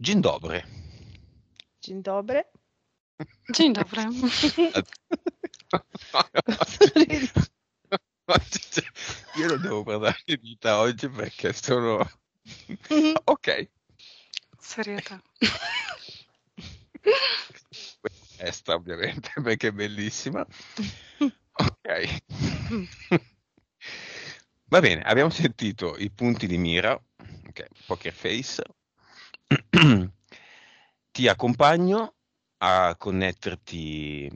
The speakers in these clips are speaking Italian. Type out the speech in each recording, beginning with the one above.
Gindobre. Gindobre. Gindobre. Io non devo guardare le dita oggi perché sono... ok. Serietà. Questa ovviamente perché è bellissima. Ok. Va bene, abbiamo sentito i punti di mira, Ok, Poker Face, ti accompagno a connetterti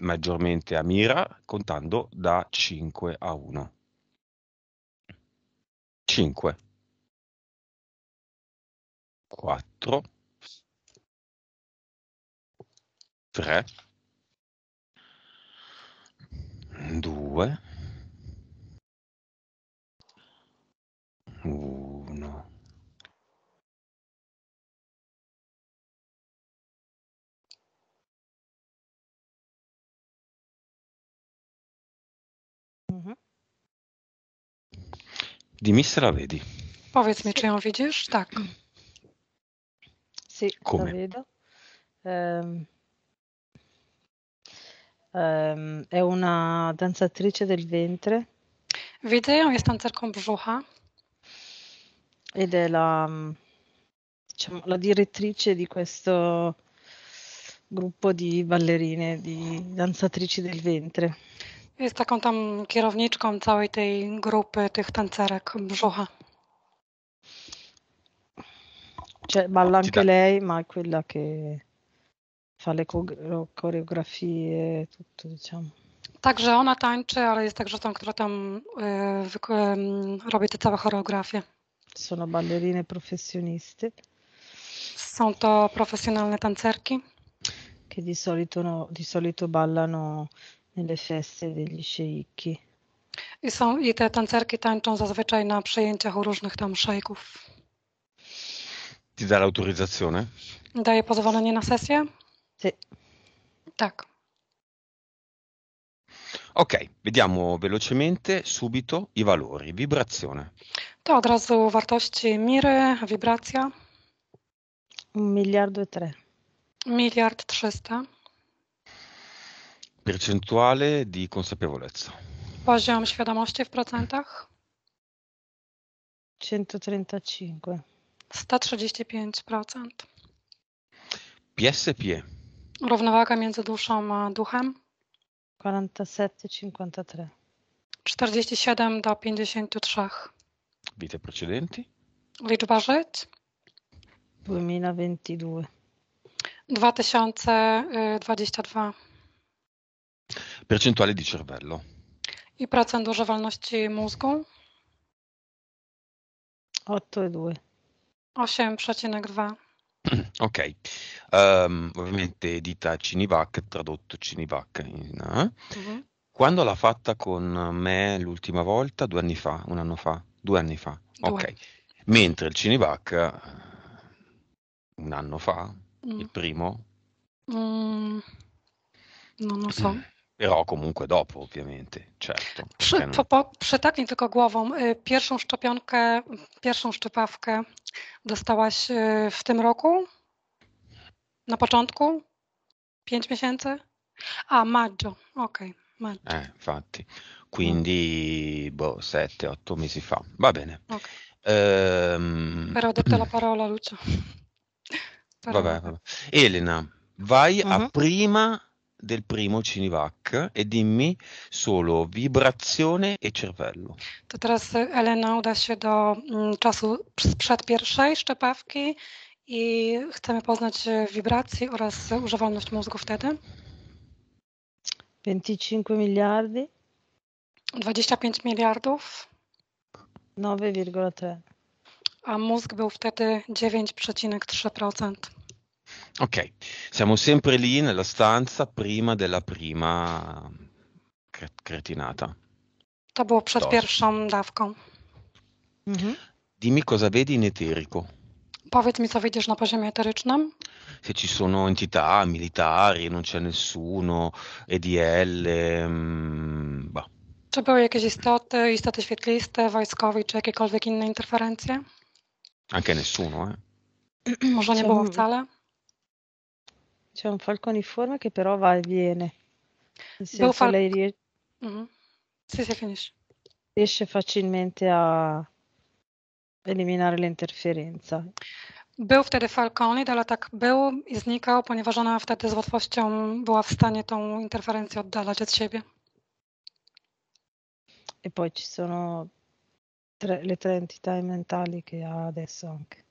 maggiormente a mira contando da 5 a 1. 5 4 3 2 Mhm. Dimmi se la vedi. Powiedz mi, czy ją widzisz? Tak. Sì, la vedo. Ehm, ehm, è una danzatrice del ventre Widzę ją, jest tancerką brzucha. ed è la, diciamo, la direttrice di questo gruppo di ballerine, di danzatrici del ventre. Jest taką tam kierowniczką całej tej grupy tych tancerek brzucha. Cioè, balla anche lei, ma è quella che fa le coreografie tutto, diciamo. Także ona tańczy, ale jest także tą, która tam y, y, robi te całe choreografie. Sono ballerine professioniste. Są to profesjonalne tancerki. Che di solito, no, di solito ballano LFS, lisyjki. I są, i te tancerki tańczą zazwyczaj na przejęciach u różnych tam szejków. Ti dà l'autorizzazione? Daje pozwolenie na sesję? Sì. Tak. Ok, vediamo velocemente subito i valori. Vibrazione. To od razu wartości miry, vibracja. Un miliardo e tre. Miliard trzysta. Percentuale di consapevolezza. Poziom świadomości w procentach? 135. 135%. PSP. Równowaga między duszą a duchem? 47 47 do 53. Vite precedenti? Liczba żyć? 2022. 2022. percentuale di cervello. I procent używalności mózgu? 8,2. 8,2. Ok, um, ovviamente dita Cinivac, tradotto Cinivac. In, uh. Uh-huh. Quando l'ha fatta con me l'ultima volta? Due anni fa, un anno fa? Due anni fa, Due. ok. Mentre il Cinivac, eh, un anno fa, mm. il primo? Mm. Non lo so. Però comunque dopo, ovviamente, certo. Przy, ten... po, przytaknij tylko głową. Pierwszą szczepionkę, pierwszą szczepawkę dostałaś w tym roku? Na początku? Pięć miesięcy? A, maggio, ok, maggio. Eh, infatti, quindi boh, sette, otto mesi fa, va bene. Okay. Ehm... Però ho detto la parola, Lucio. Però... Vabbè, vabbè. Elena, vai uh-huh. a mhm. prima del primo Cinivac e dimmi solo wibrazione e cervello. To teraz Elena uda się do mm, czasu sprzed pierwszej szczepawki i chcemy poznać e, wibracje oraz używalność mózgu wtedy. 25 miliardów. 25 miliardów. 9,3. A mózg był wtedy 9,3%. Okej. Okay. Siamo sempre lì nella stanza prima della prima kre- cretinata. To było przed Dobrze. pierwszą dawką. Mhm. Dimmi cosa vedi in eterico. Powiedz mi, co widzisz na poziomie eterycznym? Se ci sono entità militari, non c'è nessuno, EDL, mm, boh. Czy były jakieś istoty, istoty świetliste, wojskowi, czy jakiekolwiek inne interferencje? Anche nessuno, eh. Może nie było wcale? C'è un falconiforme che però va e viene. Nel Devo far... lei ries- mm-hmm. sì, sì, riesce facilmente a eliminare l'interferenza. Był wtedy Falcon i ale tak był i znikał, ponieważ ona wtedy z łatwością była w stanie tą interferencję oddalać od siebie. E poi ci sono tre, le tre entità mentali che ha adesso anche.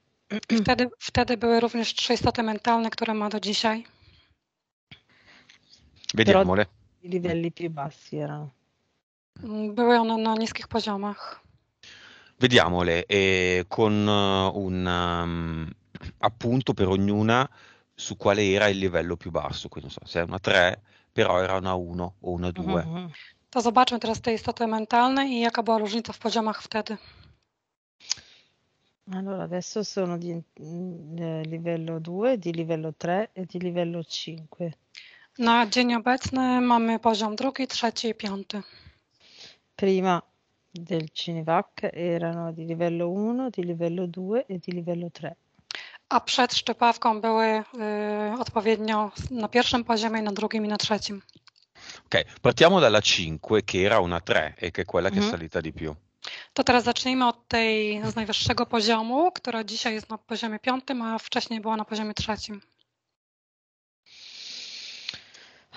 Wtedy, wtedy były również trzy istoty mentalne, które ma do dzisiaj. Vediamole. I livelli più bassi erano. Były one na niskich poziomach. Vediamole eh, con uh, un um, appunto per ognuna su quale era il livello più basso, quindi non so se è una 3, però era una 1 o una 2. Mm -hmm. To zobaczmy teraz te istoty mentalne i jaka była różnica w poziomach wtedy. Allora adesso sono di mm, eh, livello 2, di livello 3 e di livello 5. Na dzień obecny mamy poziom drugi, trzeci i piąty. Prima del CINIVAC erano di livello 1, di livello 2 e di livello 3. A przed szczepawką były y, odpowiednio na pierwszym poziomie, na drugim i na trzecim. Ok, partiamo dalla 5 che era una 3 e che è quella che è mhm. salita di più. To teraz zacznijmy od tej z najwyższego poziomu, która dzisiaj jest na poziomie piątym, a wcześniej była na poziomie trzecim.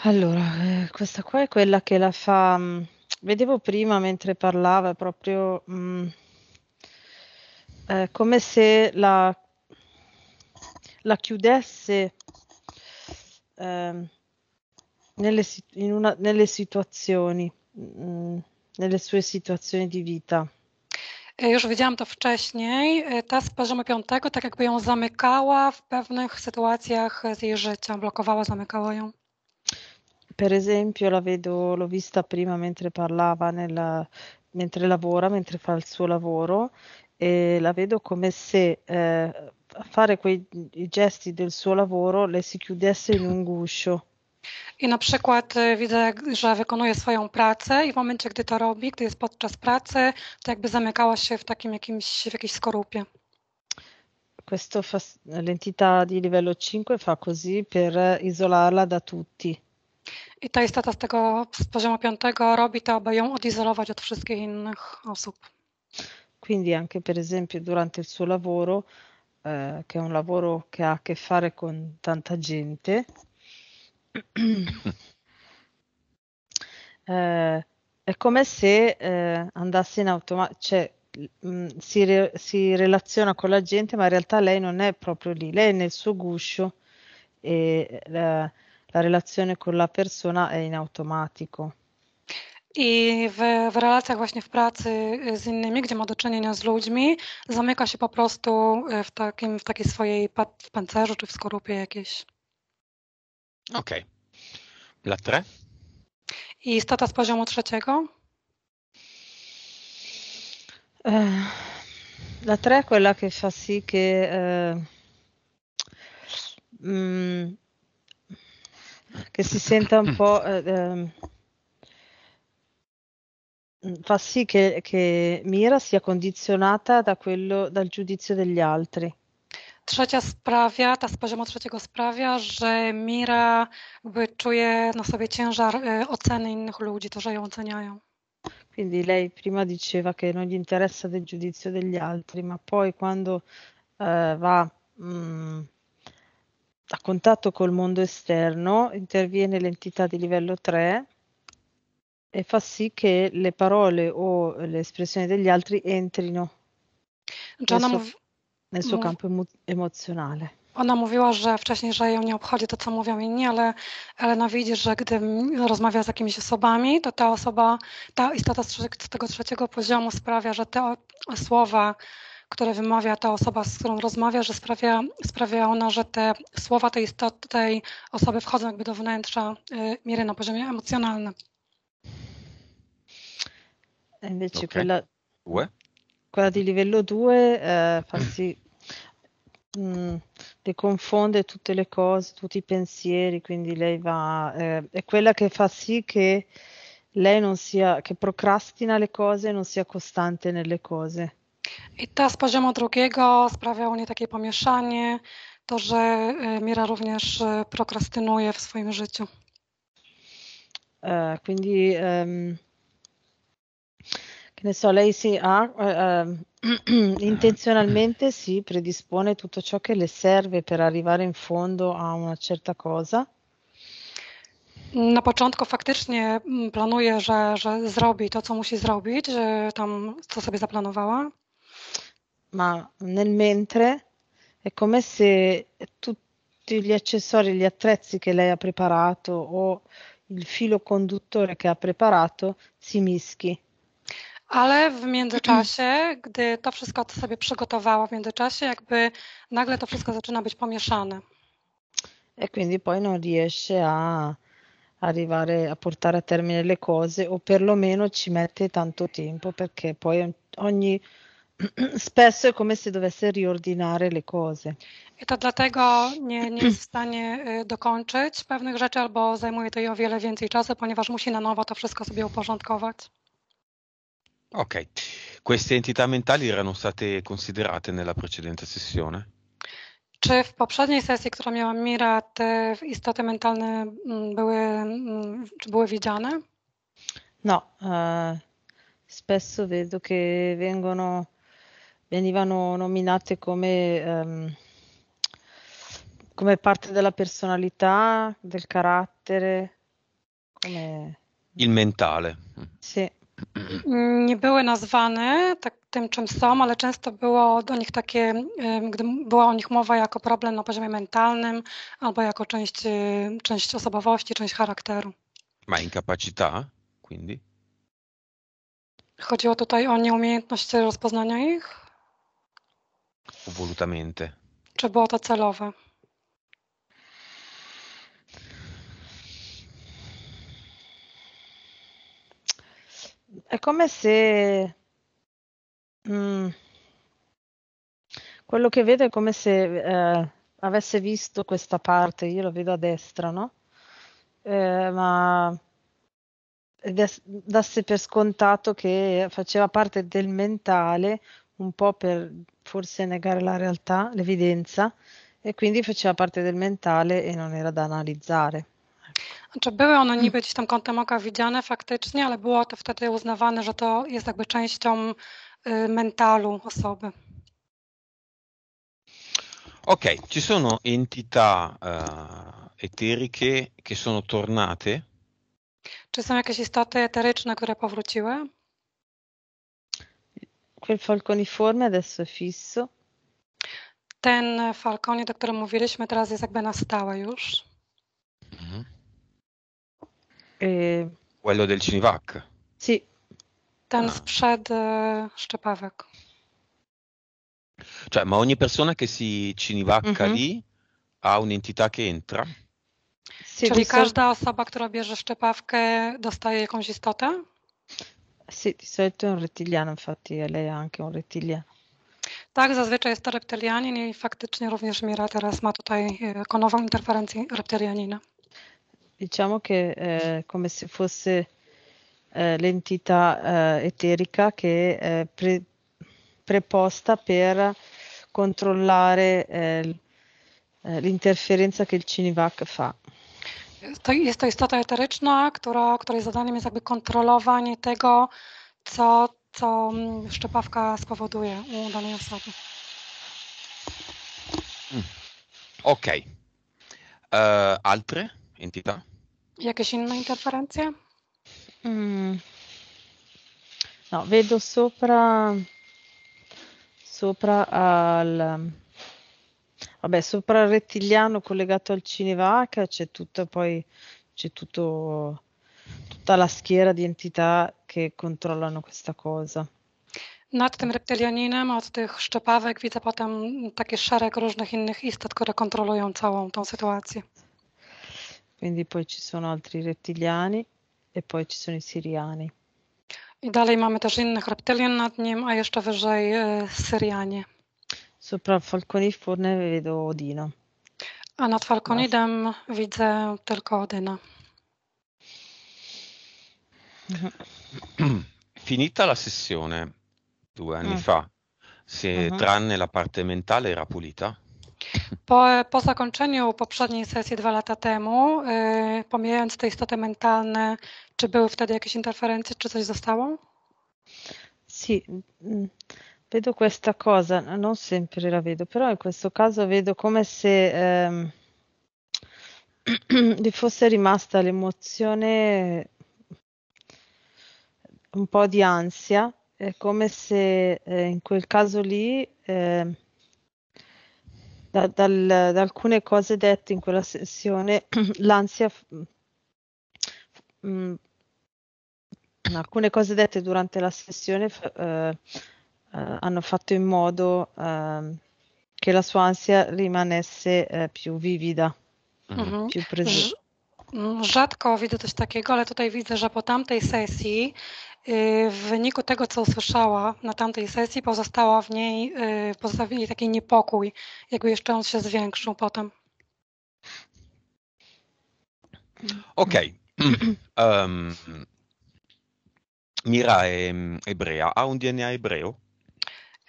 Allora, eh, questa qua è quella che la fa, mm, vedevo prima mentre parlava, proprio mh, mm, eh, come se la, la chiudesse eh, nelle, una, nelle situazioni, mh, mm, nelle sue situazioni di vita. E, już widziałam to wcześniej. E, ta z poziomu piątego tak jakby ją zamykała w pewnych sytuacjach z jej życia, blokowała, zamykała ją. Per esempio la vedo, l'ho vista prima mentre parlava, nella, mentre lavora, mentre fa il suo lavoro e la vedo come se eh, fare quei gesti del suo lavoro le si chiudesse in un guscio. I na przykład e, widzę, że wykonuje swoją pracę i w momencie, gdy to robi, gdy jest podczas pracy, to jakby zamykała się w takim jakimś, w jakiejś skorupie. Questo fa l'entità di livello 5 fa così per isolarla da tutti. I ta istota z tego z poziomu 5 robi to, aby ją odizolować od wszystkich innych osób. Quindi anche per esempio durante il suo lavoro, eh, che è un lavoro che ha a che fare con tanta gente, eh, è come se eh, andasse in automatico, cioè mm, si, re- si, relaziona con la gente, ma in realtà lei non è proprio lì, lei è nel suo guscio e la, eh, la relazione con la persona è in automatico. I w, w, relacjach właśnie w pracy z innymi, gdzie ma do czynienia z ludźmi, zamyka się po prostu w, takim, w takiej swojej pa- w pancerzu czy w skorupie jakiejś. Ok. La Lat I stata z poziomu trzeciego? Eh, la 3 è quella che fa sì che, eh, mh, mm, che si senta un po'... Eh, ehm, fa sì che, che Mira sia condizionata da quello, dal giudizio degli altri trzecia sprawia, ta z poziomu trzeciego sprawia, że Mira jakby czuje na sobie ciężar oceny innych ludzi, to że ją oceniają. Quindi lei prima diceva che non gli interessa del giudizio degli altri, ma poi quando eh, va mh, mm, a contatto col mondo esterno interviene l'entità di livello 3 e fa sì che le parole o le espressioni degli altri entrino. Già, Adesso... Mów. No. Szukam Mów. emocjonale. Ona mówiła, że wcześniej, że ją nie obchodzi to, co mówią inni, ale Elena widzi, że gdy rozmawia z jakimiś osobami, to ta osoba, ta istota z tego trzeciego poziomu sprawia, że te słowa, które wymawia ta osoba, z którą rozmawia, że sprawia, sprawia ona, że te słowa tej istoty, tej osoby wchodzą jakby do wnętrza y, Miry na poziomie emocjonalnym. Wiecie, okay. quella di livello 2 eh, fa sì, le mm, confonde tutte le cose, tutti i pensieri, quindi lei va, eh, è quella che fa sì che lei non sia, che procrastina le cose, non sia costante nelle cose. I z poziomu drugiego sprawia u niej takie pomieszanie, to, że Mira również prokrastynuje w swoim życiu. Uh, quindi um, che ne so, lei si ha, eh, ehm, intenzionalmente si predispone tutto ciò che le serve per arrivare in fondo a una certa cosa. Na początku faktycznie mm, planuje, że, że zrobi to, co musi zrobić, że tam, co sobie zaplanowała. Ma nel mentre è come se tutti gli accessori, gli attrezzi che lei ha preparato o il filo conduttore che ha preparato si mischi. Ale w międzyczasie, gdy to wszystko to sobie przygotowała w międzyczasie, jakby nagle to wszystko zaczyna być pomieszane. E quindi poi non riesce a arrivare a portare a termine le cose o perlomeno ci mette tanto tempo perché poi ogni spesso è come se dovesse riordinare le cose. I to dlatego nie, nie jest w stanie e, dokończyć pewnych rzeczy albo zajmuje to jej o wiele więcej czasu, ponieważ musi na nowo to wszystko sobie uporządkować. Ok, queste entità mentali erano state considerate nella precedente sessione? Czy w poprzedniej sesji, która miała Mira, te istoty mentalne mm, były, mm, czy były widziane? No, eh, spesso vedo che vengono, venivano nominate come, ehm, come parte della personalità, del carattere. Come... Il mentale. Sì. nie były nazwane tak tym, czym są, ale często było do nich takie, gdy była o nich mowa jako problem na poziomie mentalnym albo jako część, y, część osobowości, część charakteru. Ma incapacità, quindi? Chodziło tutaj o nieumiejętność rozpoznania ich? Wolutamente. Czy było to celowe? è come se... Mm, quello che vedo è come se eh, avesse visto questa parte, io la vedo a destra, no? Eh, ma dasse per scontato che faceva parte del mentale, un po' per forse negare la realtà, l'evidenza, e quindi faceva parte del mentale e non era da analizzare. Znaczy były one hmm. niby gdzieś tam kątem oka widziane faktycznie, ale było to wtedy uznawane, że to jest jakby częścią y, mentalu osoby. Ok, ci sono entità uh, eteriche che sono tornate? Czy są jakieś istoty eteryczne, które powróciły? Quel falconiforme adesso è fisso. Ten falconie, do którego mówiliśmy, teraz jest jakby na stałe już. Mhm. Yy, Quello del Civac. Sì, ten sprzed ah. szczepawek. Cioè, ma ogni persona che si cinivacca mm-hmm. lì ha un'entità che entra? Sì, Czyli są... każda osoba, która bierze szczepawkę, dostaje jakąś istotę? Sì, di solito è un rettiliano, infatti lei ha anche un rettiliano. Tak, zazwyczaj jest to reptilianin i faktycznie również Mira teraz ma tutaj konową interferencję reptilianina diciamo che è eh, come se fosse eh, l'entità eh, eterica che è eh, pre- preposta per controllare eh, eh, l'interferenza che il CINIVAC fa. To jest to istota eteryczna, która, której zadaniem jest jakby kontrolowanie tego, co, co mm, szczepawka spowoduje u danej osoby. Hmm. Ok. Uh, altre? entità? Jakieś inne interferencje? Mm. No, vedo sopra, sopra al, vabbè, sopra il rettiliano collegato al Cineva H c'è tutta poi, c'è tutto, tutta la schiera di entità che controllano questa cosa. Nad tym reptilianinem od tych szczepawek widzę potem taki szereg różnych innych istot, które kontrolują całą tą sytuację quindi poi ci sono altri rettiliani e poi ci sono i siriani. I dalej mamy też innych reptilian nad nim, a jeszcze wyżej e, Syrianie. Sopra Falconiforme vedo Odino. A nad Falconidem no. widzę tylko Odyna. Finita la sessione due anni mm. fa, se mm-hmm. tranne la parte mentale era pulita, Po, po zakończeniu poprzedniej sesji dwa lata temu, yy, pomijając te istoty mentalne, czy były wtedy jakieś interferenze, czy coś zostało? Sì, mm, vedo questa cosa, non sempre la vedo, però in questo caso vedo come se ehm, vi fosse rimasta l'emozione un po' di ansia, è come se eh, in quel caso lì eh, da, dal, da alcune cose dette in quella sessione, l'ansia, mh, mm, mm, alcune cose dette durante la sessione eh, eh, hanno fatto in modo eh, che la sua ansia rimanesse eh, più vivida, mm-hmm. più presente. Mm-hmm. Rzadko widzę coś takiego, ale tutaj widzę, że po tamtej sesji, y, w wyniku tego, co usłyszała na tamtej sesji, pozostała w niej, y, pozostał w niej taki niepokój, jakby jeszcze on się zwiększył potem. Okej. Okay. Um, Mira Ebreja, a un DNA ebreo?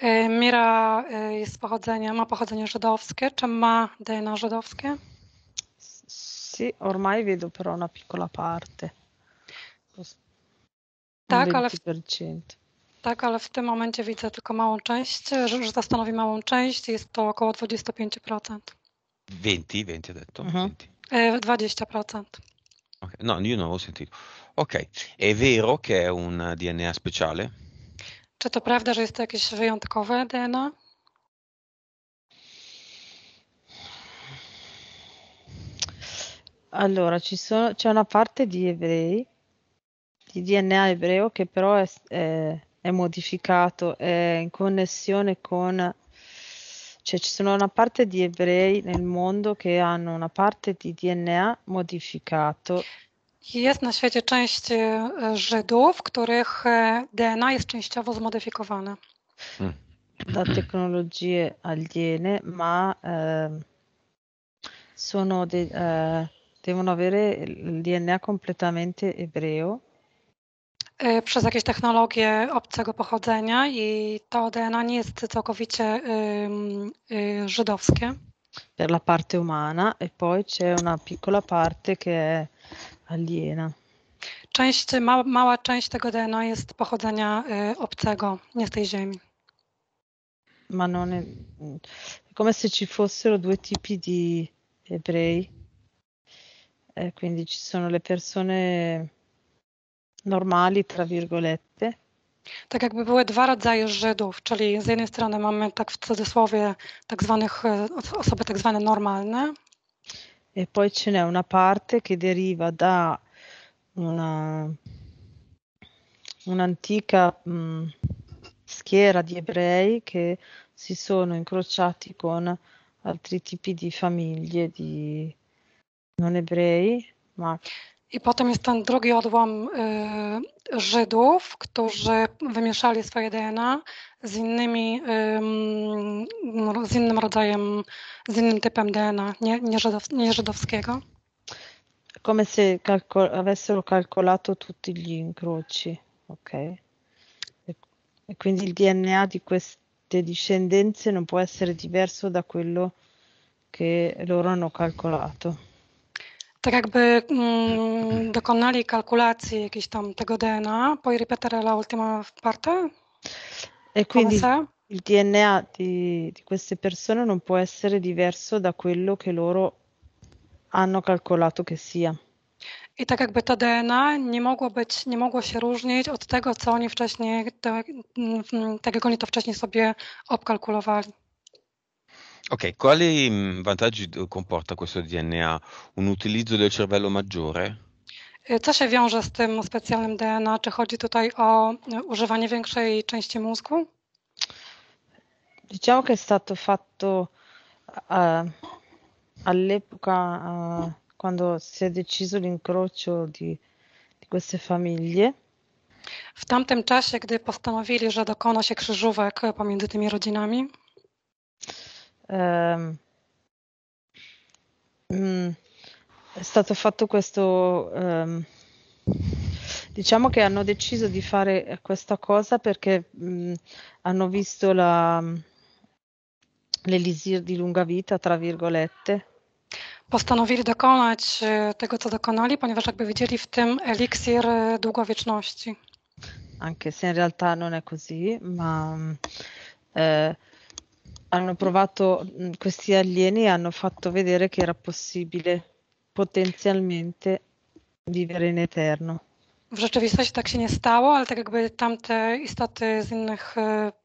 Y, Mira jest pochodzenia, ma pochodzenie żydowskie. Czy ma DNA żydowskie? Sì, ormai vedo però una piccola parte. Tak, ale w, tak, ale w tym momencie widzę tylko małą część, że, że zastanowi małą część, jest to około 25%. 20, 20 detto? Mhm. 20. 20%. Okay. No, io non ho sentito. Ok, è vero che è un DNA speciale? Czy to prawda, że jest to jakieś wyjątkowe DNA? Allora, ci sono, c'è una parte di ebrei, di DNA ebreo, che però è, è, è modificato, è in connessione con... Cioè ci sono una parte di ebrei nel mondo che hanno una parte di DNA modificato. Jest na świecie część Żydów, których DNA jest częściowo zmodyfikowane. Hmm. Da tecnologie aliene, ma eh, sono de, eh, devono avere il DNA completamente ebreo. E, przez jakieś technologie obcego pochodzenia i to DNA nie jest całkowicie y, żydowskie. Per la parte umana e poi c'è una piccola parte che è aliena. Część, ma, mała część tego DNA jest pochodzenia y, obcego, nie z tej ziemi. Ma non è, è come se ci fossero due tipi di ebrei eh, quindi ci sono le persone normali, tra virgolette. Tak jakby były dwa rodzaje Żydów, czyli z jednej strony mamy tak w cudzysłowie tak zwanych, osoby tak zwane normalne. E poi ce n'è una parte che deriva da una, un'antica mh, mm, schiera di ebrei che si sono incrociati con altri tipi di famiglie, di, non ebrei, ma i potem jest ten drugi odłam y, Żydów, którzy wymieszali swoje DNA z innymi, y, z innym rodzajem, z innym typem DNA, nie, nie, żydow, nie żydowskiego. Come se calcol avessero calcolato tutti gli incroci, ok? E, e quindi il DNA di queste discendenze non può essere diverso da quello che loro hanno calcolato. tak jakby mm, dokonali kalkulacji jakiejś tam tego DNA, puoi ripetere la ultima parte? E quindi il DNA di, di queste persone non può essere diverso da quello che loro hanno calcolato che sia. I tak jakby to DNA nie mogło być, nie mogło się różnić od tego, co oni wcześniej, mm, tak jak oni to wcześniej sobie obkalkulowali. Ok, quali mm, vantaggi eh, comporta questo DNA? Un utilizzo del cervello maggiore? Y, Co się wiąże z tym specjalnym DNA? Czy chodzi tutaj o używanie większej części mózgu? Diciamo che è stato fatto a- all'epoca, a- quando si è deciso l'incrocio di, di queste famiglie, W tamtym czasie, gdy postanowili, że dokona się krzyżówek pomiędzy tymi rodzinami, ehm, mm, è stato fatto questo... Ehm, diciamo che hanno deciso di fare questa cosa perché mh, mm, hanno visto la, l'elisir di lunga vita tra virgolette. Postanowili dokonać tego, co dokonali, ponieważ jakby widzieli w tym eliksir długowieczności. Anche se in realtà non è così, ma eh, hanno provato, mm, questi alieni hanno fatto vedere che era possibile potenzialmente vivere in eterno. W rzeczywistości tak się nie stało, ale tak jakby tamte istoty z innych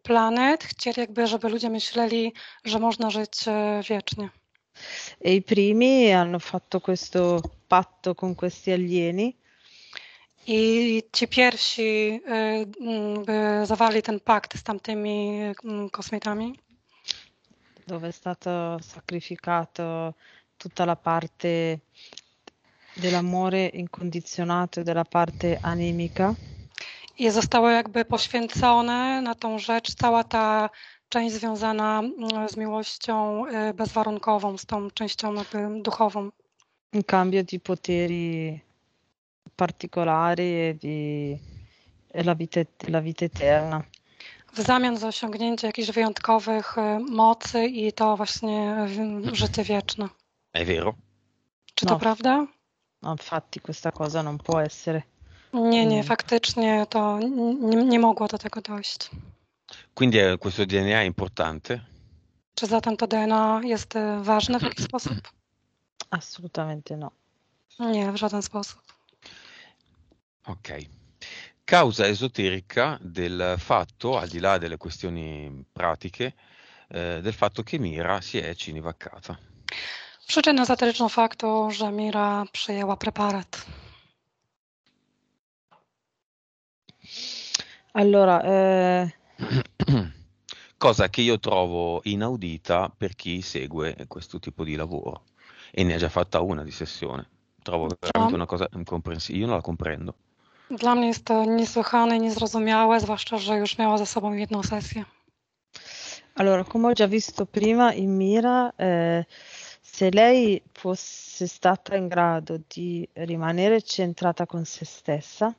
planet chcieli jakby, żeby ludzie myśleli, że można żyć wiecznie. E i primi hanno fatto questo patto con questi alieni. I ci pierwsi y, y, y, zawarli ten pakt z tamtymi kosmitami dove è stato sacrificato tutta la parte dell'amore incondizionato e della parte animica. I zostało jakby poświęcone na tą rzecz cała ta część związana mm, z miłością bezwarunkową, z tą częścią duchową. In cambio di poteri particolari e di e la, vita, la vita eterna. w zamian za osiągnięcie jakichś wyjątkowych y, mocy i to właśnie życie wieczne. È vero. Czy no. to prawda? No, infatti questa cosa non può essere. Nie, nie, mm. faktycznie to nie, nie mogło do tego dojść. Quindi questo DNA è importante? Czy zatem to DNA jest y, ważne w jakiś sposób? Assolutamente no. Nie, w żaden sposób. Okej. Okay. causa esoterica del fatto, al di là delle questioni pratiche, e, eh, del fatto che Mira si è cinivaccata. Przyczynę ezoteryczną faktu, że Mira przyjęła preparat. Allora, eh... cosa che io trovo inaudita per chi segue questo tipo di lavoro e ne ha già fatta una di sessione. Trovo veramente una cosa incomprensibile, io non la comprendo. Dla mnie jest to niesłychane, niezrozumiałe, zwłaszcza, że już miała ze sobą jedną sesję. Allora, come ho già visto prima in mira, eh, se lei fosse stata in grado di rimanere centrata con se stessa,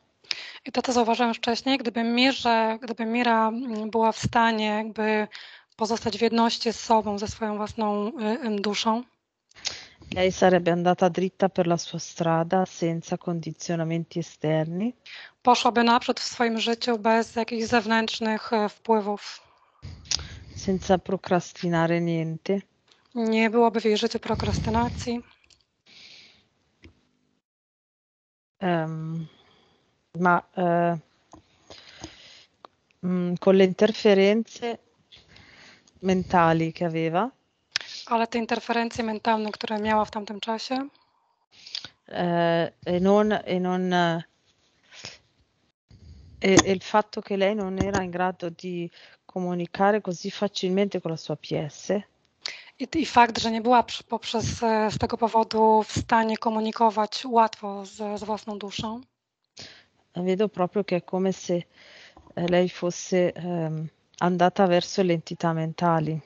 i to, co zauważyłem wcześniej, gdyby, Mirze, gdyby Mira mm, była w stanie jakby pozostać w jedności z sobą, ze swoją własną y, y, duszą, Lei sarebbe andata dritta per la sua strada, senza condizionamenti esterni. Poszłaby naprzód w swoim życiu bez jakichś zewnętrznych wpływów. Senza procrastinare niente. Nie byłoby w jej życiu prokrastynacji. Um, ma uh, con le interferenze mentali che aveva, Ale te interferencje mentalne, które miała w tamtym czasie? non, eh, non, eh, eh, il fatto che lei non era in grado di comunicare così facilmente con la sua PS. I, I fakt, że nie była poprzez, e, z tego powodu w stanie komunikować łatwo z, z własną duszą. Vedo proprio che è come se lei fosse um, andata verso le entità mentali.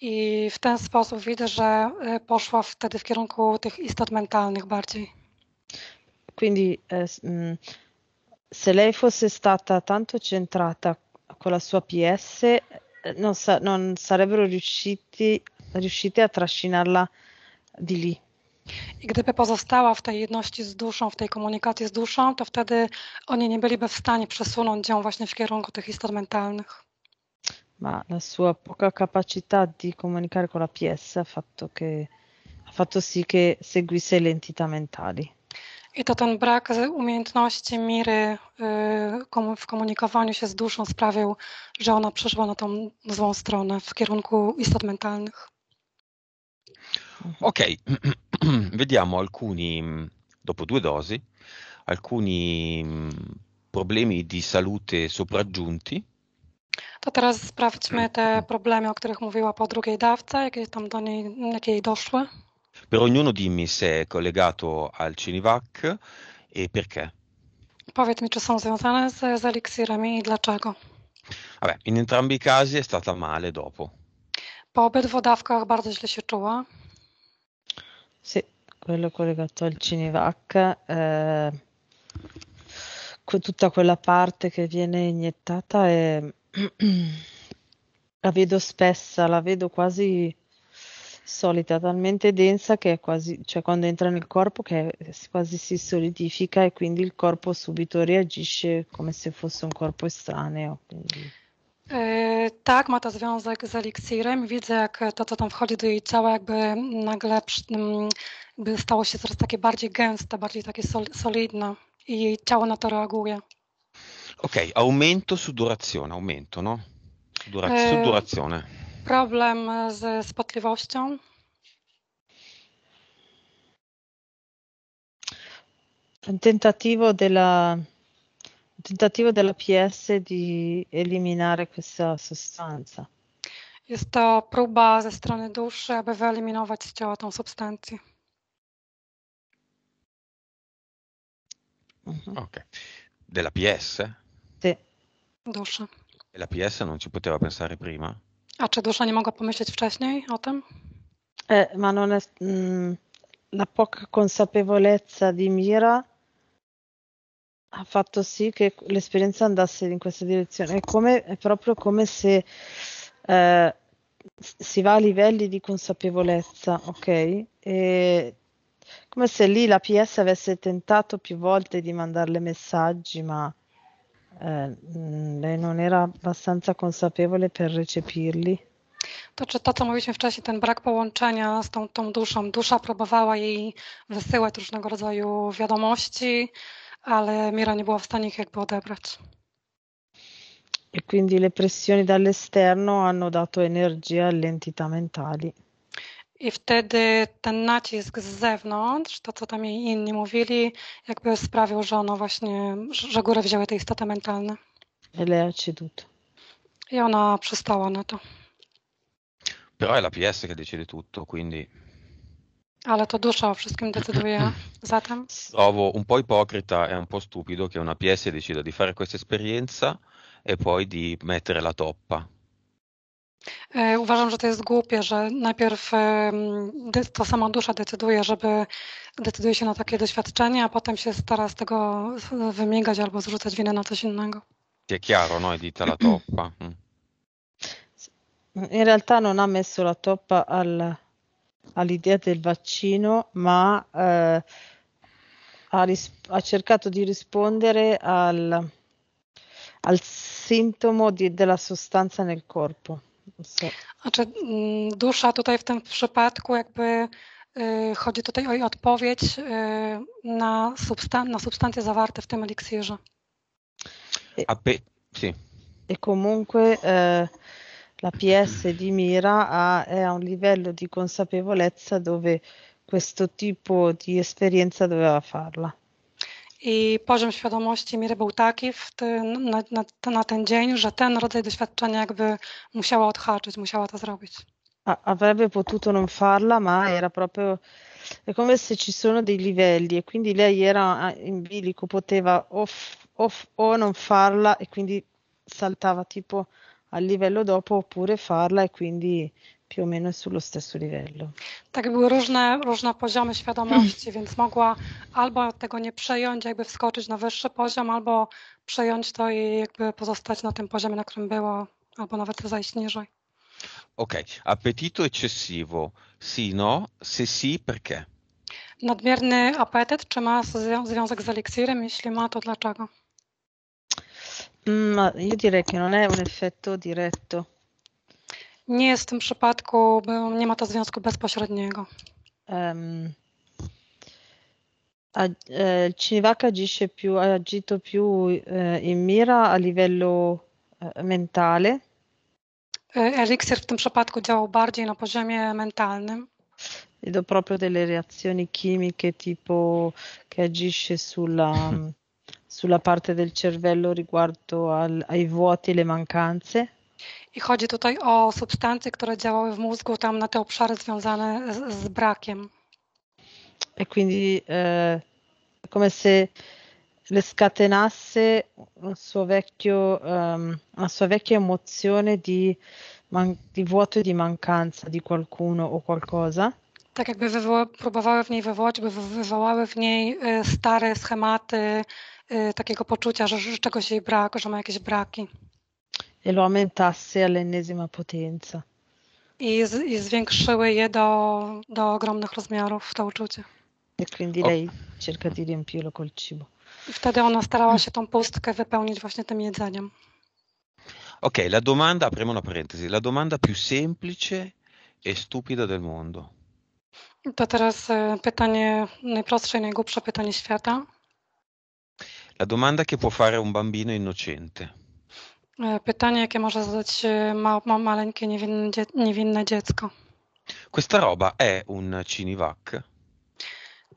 I w ten sposób widzę, że e, poszła wtedy w kierunku tych istot mentalnych bardziej. Quindi eh, mm, se lei fosse stata tanto centrata con la sua PS, eh, non, sa, non sarebbero riusciti, riuscite a trascinarla di lì. I gdyby pozostała w tej jedności z duszą, w tej komunikacji z duszą, to wtedy oni nie byliby w stanie przesunąć ją właśnie w kierunku tych istot mentalnych. ma la sua poca capacità di comunicare con la PS ha fatto, che, ha fatto sì che seguisse le entità mentali. I to ten brak umiejętności Miry w komunikowaniu się z duszą sprawił, że ona przeszła na tą złą stronę w kierunku istot mentalnych. Ok, vediamo alcuni, dopo due dosi, alcuni mm, problemi di salute sopraggiunti To teraz sprawdźmy te mm. problemy, o których mówiła po drugiej dawce, jakie tam do niej, jakie doszły. Per ognuno dimmi se è collegato al Cinivac e perché. Powiedz mi, czy są związane z, z eliksirami i dlaczego. Vabbè, in entrambi i casi è stata male dopo. Po obydwu dawkach bardzo źle się czuła. Sì, quello collegato al Cinivac. Eh, tutta quella parte che viene iniettata è La vedo spessa, la vedo quasi solita, talmente densa che è quasi, cioè quando entra nel corpo che quasi si solidifica e quindi il corpo subito reagisce come se fosse un corpo estraneo. Quindi... E, Tak, ma to związek z eliksirem. Widzę, jak to, co tam wchodzi do jej ciała, jakby nagle przy- m, mm, jakby stało się coraz takie bardziej gęste, bardziej takie sol, solidne i jej ciało na to reaguje. Ok, aumento su durazione, aumento, no? Su, dura- e... su eh, durazione. Problem z spotliwością. Un tentativo della, tentativo della PS di eliminare questa sostanza. Jest to próba ze strony duszy, aby wyeliminować z ciała tą substancję. Mhm. Ok. Della PS? La PS non ci poteva pensare prima? A czy dusza nie mogła pomyśleć wcześniej o tym? Eh, ma non è, mh, mm, la poca consapevolezza di Mira ha fatto sì che l'esperienza andasse in questa direzione. È, come, è proprio come se eh, si va a livelli di consapevolezza, ok? E come se lì la PS avesse tentato più volte di mandarle messaggi, ma eh, mm, lei non era abbastanza consapevole per recepirli. To, czy to, co mówiliśmy wcześniej, ten brak połączenia z tą, tą duszą. Dusza próbowała jej wysyłać różnego rodzaju wiadomości, ale Mira nie była w stanie ich jakby odebrać. E quindi le pressioni dall'esterno hanno dato energia alle entità mentali. i wtedy ten nacisk z zewnątrz, to co tam jej inni mówili, jakby sprawił, że ono właśnie, że górę wzięły te istoty mentalne. Lea ceduto. I ona przystała na to. Però è la PS che decide tutto, quindi... Ale to dusza o wszystkim decyduje, zatem... Trovo un po' ipocrita e un po' stupido che una PS decida di fare questa esperienza e poi di mettere la toppa. Uważam, że to jest głupie, że najpierw ta sama dusza decyduje, żeby decyduje się na takie doświadczenie, a potem się stara z tego wymigać albo zrzucać winę na coś innego. Ti È chiaro, no? Edita la toppa. Mm. In realtà non ha messo la toppa al, all'idea del vaccino, ma eh, ha, risp- ha, cercato di rispondere al, al sintomo di, della sostanza nel corpo. A czy mm, dusza tutaj w tym przypadku jakby chodzi tutaj o odpowiedź na, substan- na substancje zawarte w tym eliksirze? A pe- sì. E comunque eh, la PS di Mira ha, è a un livello di consapevolezza dove questo tipo di esperienza doveva farla. I poziom świadomości Miry był taki tym, na, na, na, ten dzień, że ten rodzaj doświadczenia jakby musiała odhaczyć, musiała to zrobić. Ah, avrebbe potuto non farla, ma era proprio è come se ci sono dei livelli e quindi lei era ah, in bilico, poteva off, off, o non farla e quindi saltava tipo al livello dopo oppure farla e quindi più o meno sullo stesso livello. Tak, były różne, różne poziomy świadomości, więc mogła albo tego nie przejąć, jakby wskoczyć na wyższy poziom, albo przejąć to i jakby pozostać na tym poziomie, na którym było, albo nawet zajść niżej. Ok, appetito eccessivo, sì, no, se sì, perché? Nadmierny apetyt, czy ma związek z eliksirem? Jeśli ma, to dlaczego? Mm, io direi che non è un effetto diretto. Nie jest w tym przypadku, bo nie ma to związku bezpośredniego. Um, a, eh, Cinevac agisce più, agito più eh, in mira a livello eh, mentale? Elixir w tym przypadku działał bardziej na poziomie mentalnym. Vedo proprio delle reazioni chimiche tipo che agisce sulla, sulla parte del cervello riguardo al, ai vuoti e le mancanze. I chodzi tutaj o substancje, które działały w mózgu tam na te obszary związane z, z brakiem. E quindi eh, come se le scatenasse un suo vecchio, um, una sua vecchia emozione di, di vuoto e di mancanza di qualcuno o qualcosa tak jakby wywoła, próbowały w niej wywołać, by wywołały w niej e, stare schematy e, takiego poczucia, że, że czegoś jej brak, że ma jakieś braki. e lo aumentasse all'ennesima potenza. I, i zwiększyły je do, do ogromnych rozmiarów, to uczucie. E quindi lei cerca di riempirlo col cibo. I wtedy ona starała się tą pustkę wypełnić właśnie tym jedzeniem. Ok, la domanda, apriamo una parentesi, la domanda più semplice e stupida del mondo. To teraz pytanie, najprostsze i najgłupsze pytanie świata. La domanda che può fare un bambino innocente. Pytanie, jakie może zadać ma, ma maleńkie, niewinne, dzie, niewinne dziecko. Questa roba è un cinivac?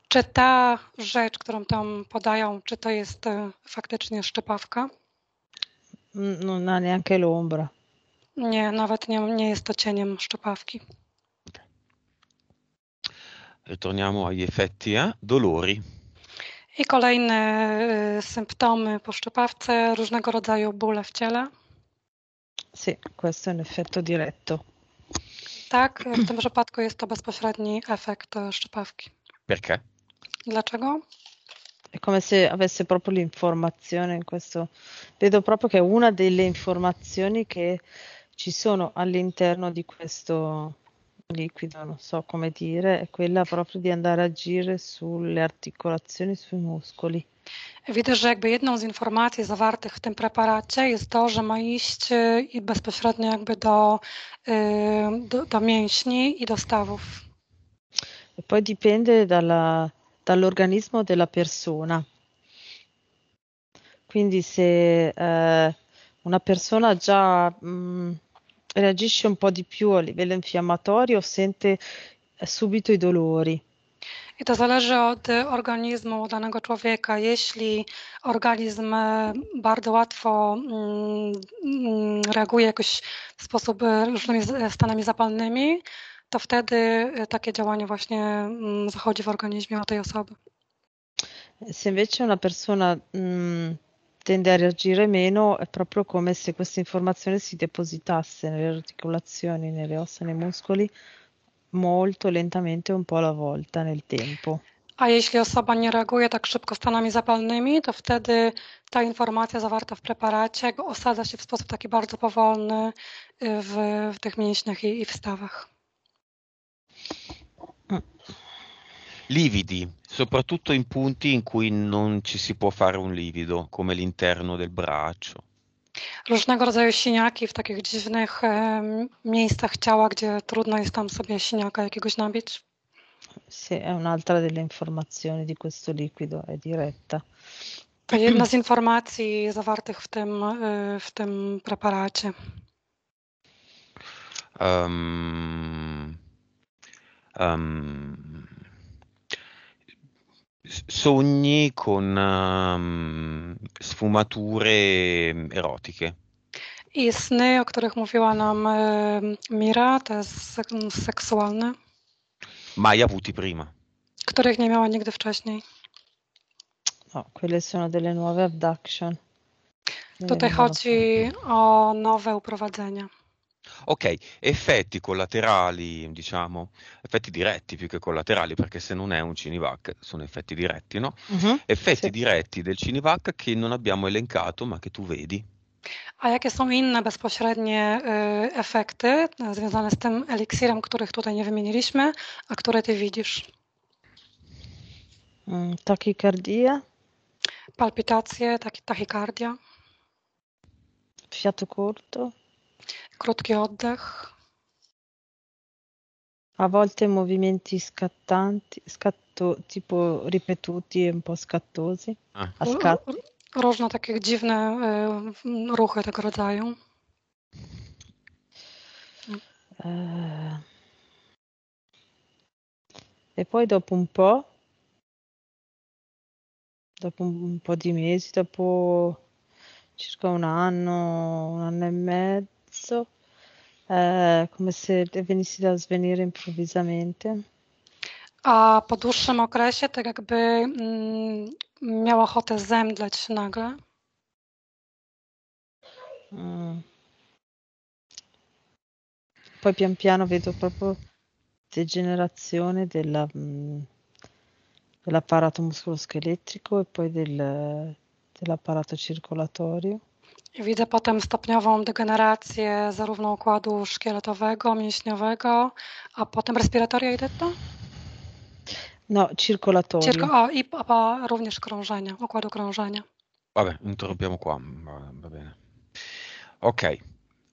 Czy ta rzecz, którą tam podają, czy to jest faktycznie szczepawka? Mm, non ha neanche l'ombra. Nie, nawet nie, nie jest to cieniem szczepawki. Ritorniamo agli effetti a eh? dolori. I kolejne symptomy po szczepawce, różnego rodzaju bóle w ciele. Sì, questo è un effetto diretto. Tak, w tym przypadku jest to bezpośredni efekt szczepawki. Perché? Dlaczego? È come se avesse proprio l'informazione in questo. Vedo proprio che è una delle informazioni che ci sono all'interno di questo liquido, non so come dire, è quella proprio di andare a agire sulle articolazioni, sui muscoli. Widać, że jakby jedną z informacji zawartych w tym preparacie jest to, że ma iść i bezpośrednio jakby do, do, do mięśni i do stawów. E poi dipende dalla, dall'organismo della persona. Quindi se eh, una persona già mh, mm, reagisce un po' di più a livello infiammatorio, sente eh, subito i dolori. I to zależy od e, organizmu danego człowieka. Jeśli organizm e, bardzo łatwo mm, mm, reaguje jakoś w sposób e, różnymi stanami zapalnymi, to wtedy takie działanie właśnie mm, zachodzi w organizmie u tej osoby. Se invece una persona mh, tende a reagire meno, è proprio come se questa informazione si depositasse nelle articolazioni, nelle ossa, nei muscoli molto lentamente, un po' alla volta nel tempo. A jeśli osoba nie reaguje tak szybko stanami zapalnymi, to wtedy ta informacja zawarta w preparacie osadza się w sposób taki bardzo powolny w, w tych mięśniach i, i w stawach. Lividi, soprattutto in punti in cui non ci si può fare un livido, come l'interno del braccio. Różnego rodzaju siniaki w takich dziwnych e, miejscach ciała, gdzie trudno jest tam sobie siniaka jakiegoś nabić. Sì, è un'altra delle informazioni di questo liquido, è diretta. To jedna z informacji zawartych w tym, w tym preparacie. Um, um, sogni con um, sfumature ehm, erotiche. I sny, o których mówiła nam y, ehm, Mira, te seksualne. Mai avuti prima. Których nie miała nigdy wcześniej. No, quelle sono delle nuove abduction. Tutaj chodzi o nowe uprowadzenia. Ok, effetti collaterali, diciamo, effetti diretti più che collaterali, perché se non è un Cinivac sono effetti diretti, no? Uh-huh, effetti sì. diretti del Cinivac che non abbiamo elencato, ma che tu vedi. A ah, jakie są inne bezpośrednie y, efekty związane z tym eliksirem, których tutaj nie wymieniliśmy, a które ty widzisz? Mm, tachikardia. Palpitacje, taki, tachykardia. Fiato corto. Krótki oddech. A volte movimenti scattanti, scatto, tipo ripetuti e un po' scattosi. Ah. A, a skatti. Różne takie dziwne y, ruchy tego rodzaju. E poi dopo un po', dopo un po' di mesi, dopo circa un anno, un anno e mezzo, basso, eh, come se venissi da svenire improvvisamente. A po dłuższym okresie, tak jakby mm, miał ochotę zemdleć nagle? Mm. Poi pian piano vedo proprio degenerazione della, mh, mm, dell'apparato muscoloscheletrico e poi del, dell'apparato circolatorio. Widzę potem stopniową degenerację zarówno układu szkieletowego, mięśniowego, a potem respiratoria idetna? No, circolatorio. Circo- o, i a, również krążenia, układu crongenia. Vabbè, interrompiamo qua, va bene. Ok, um,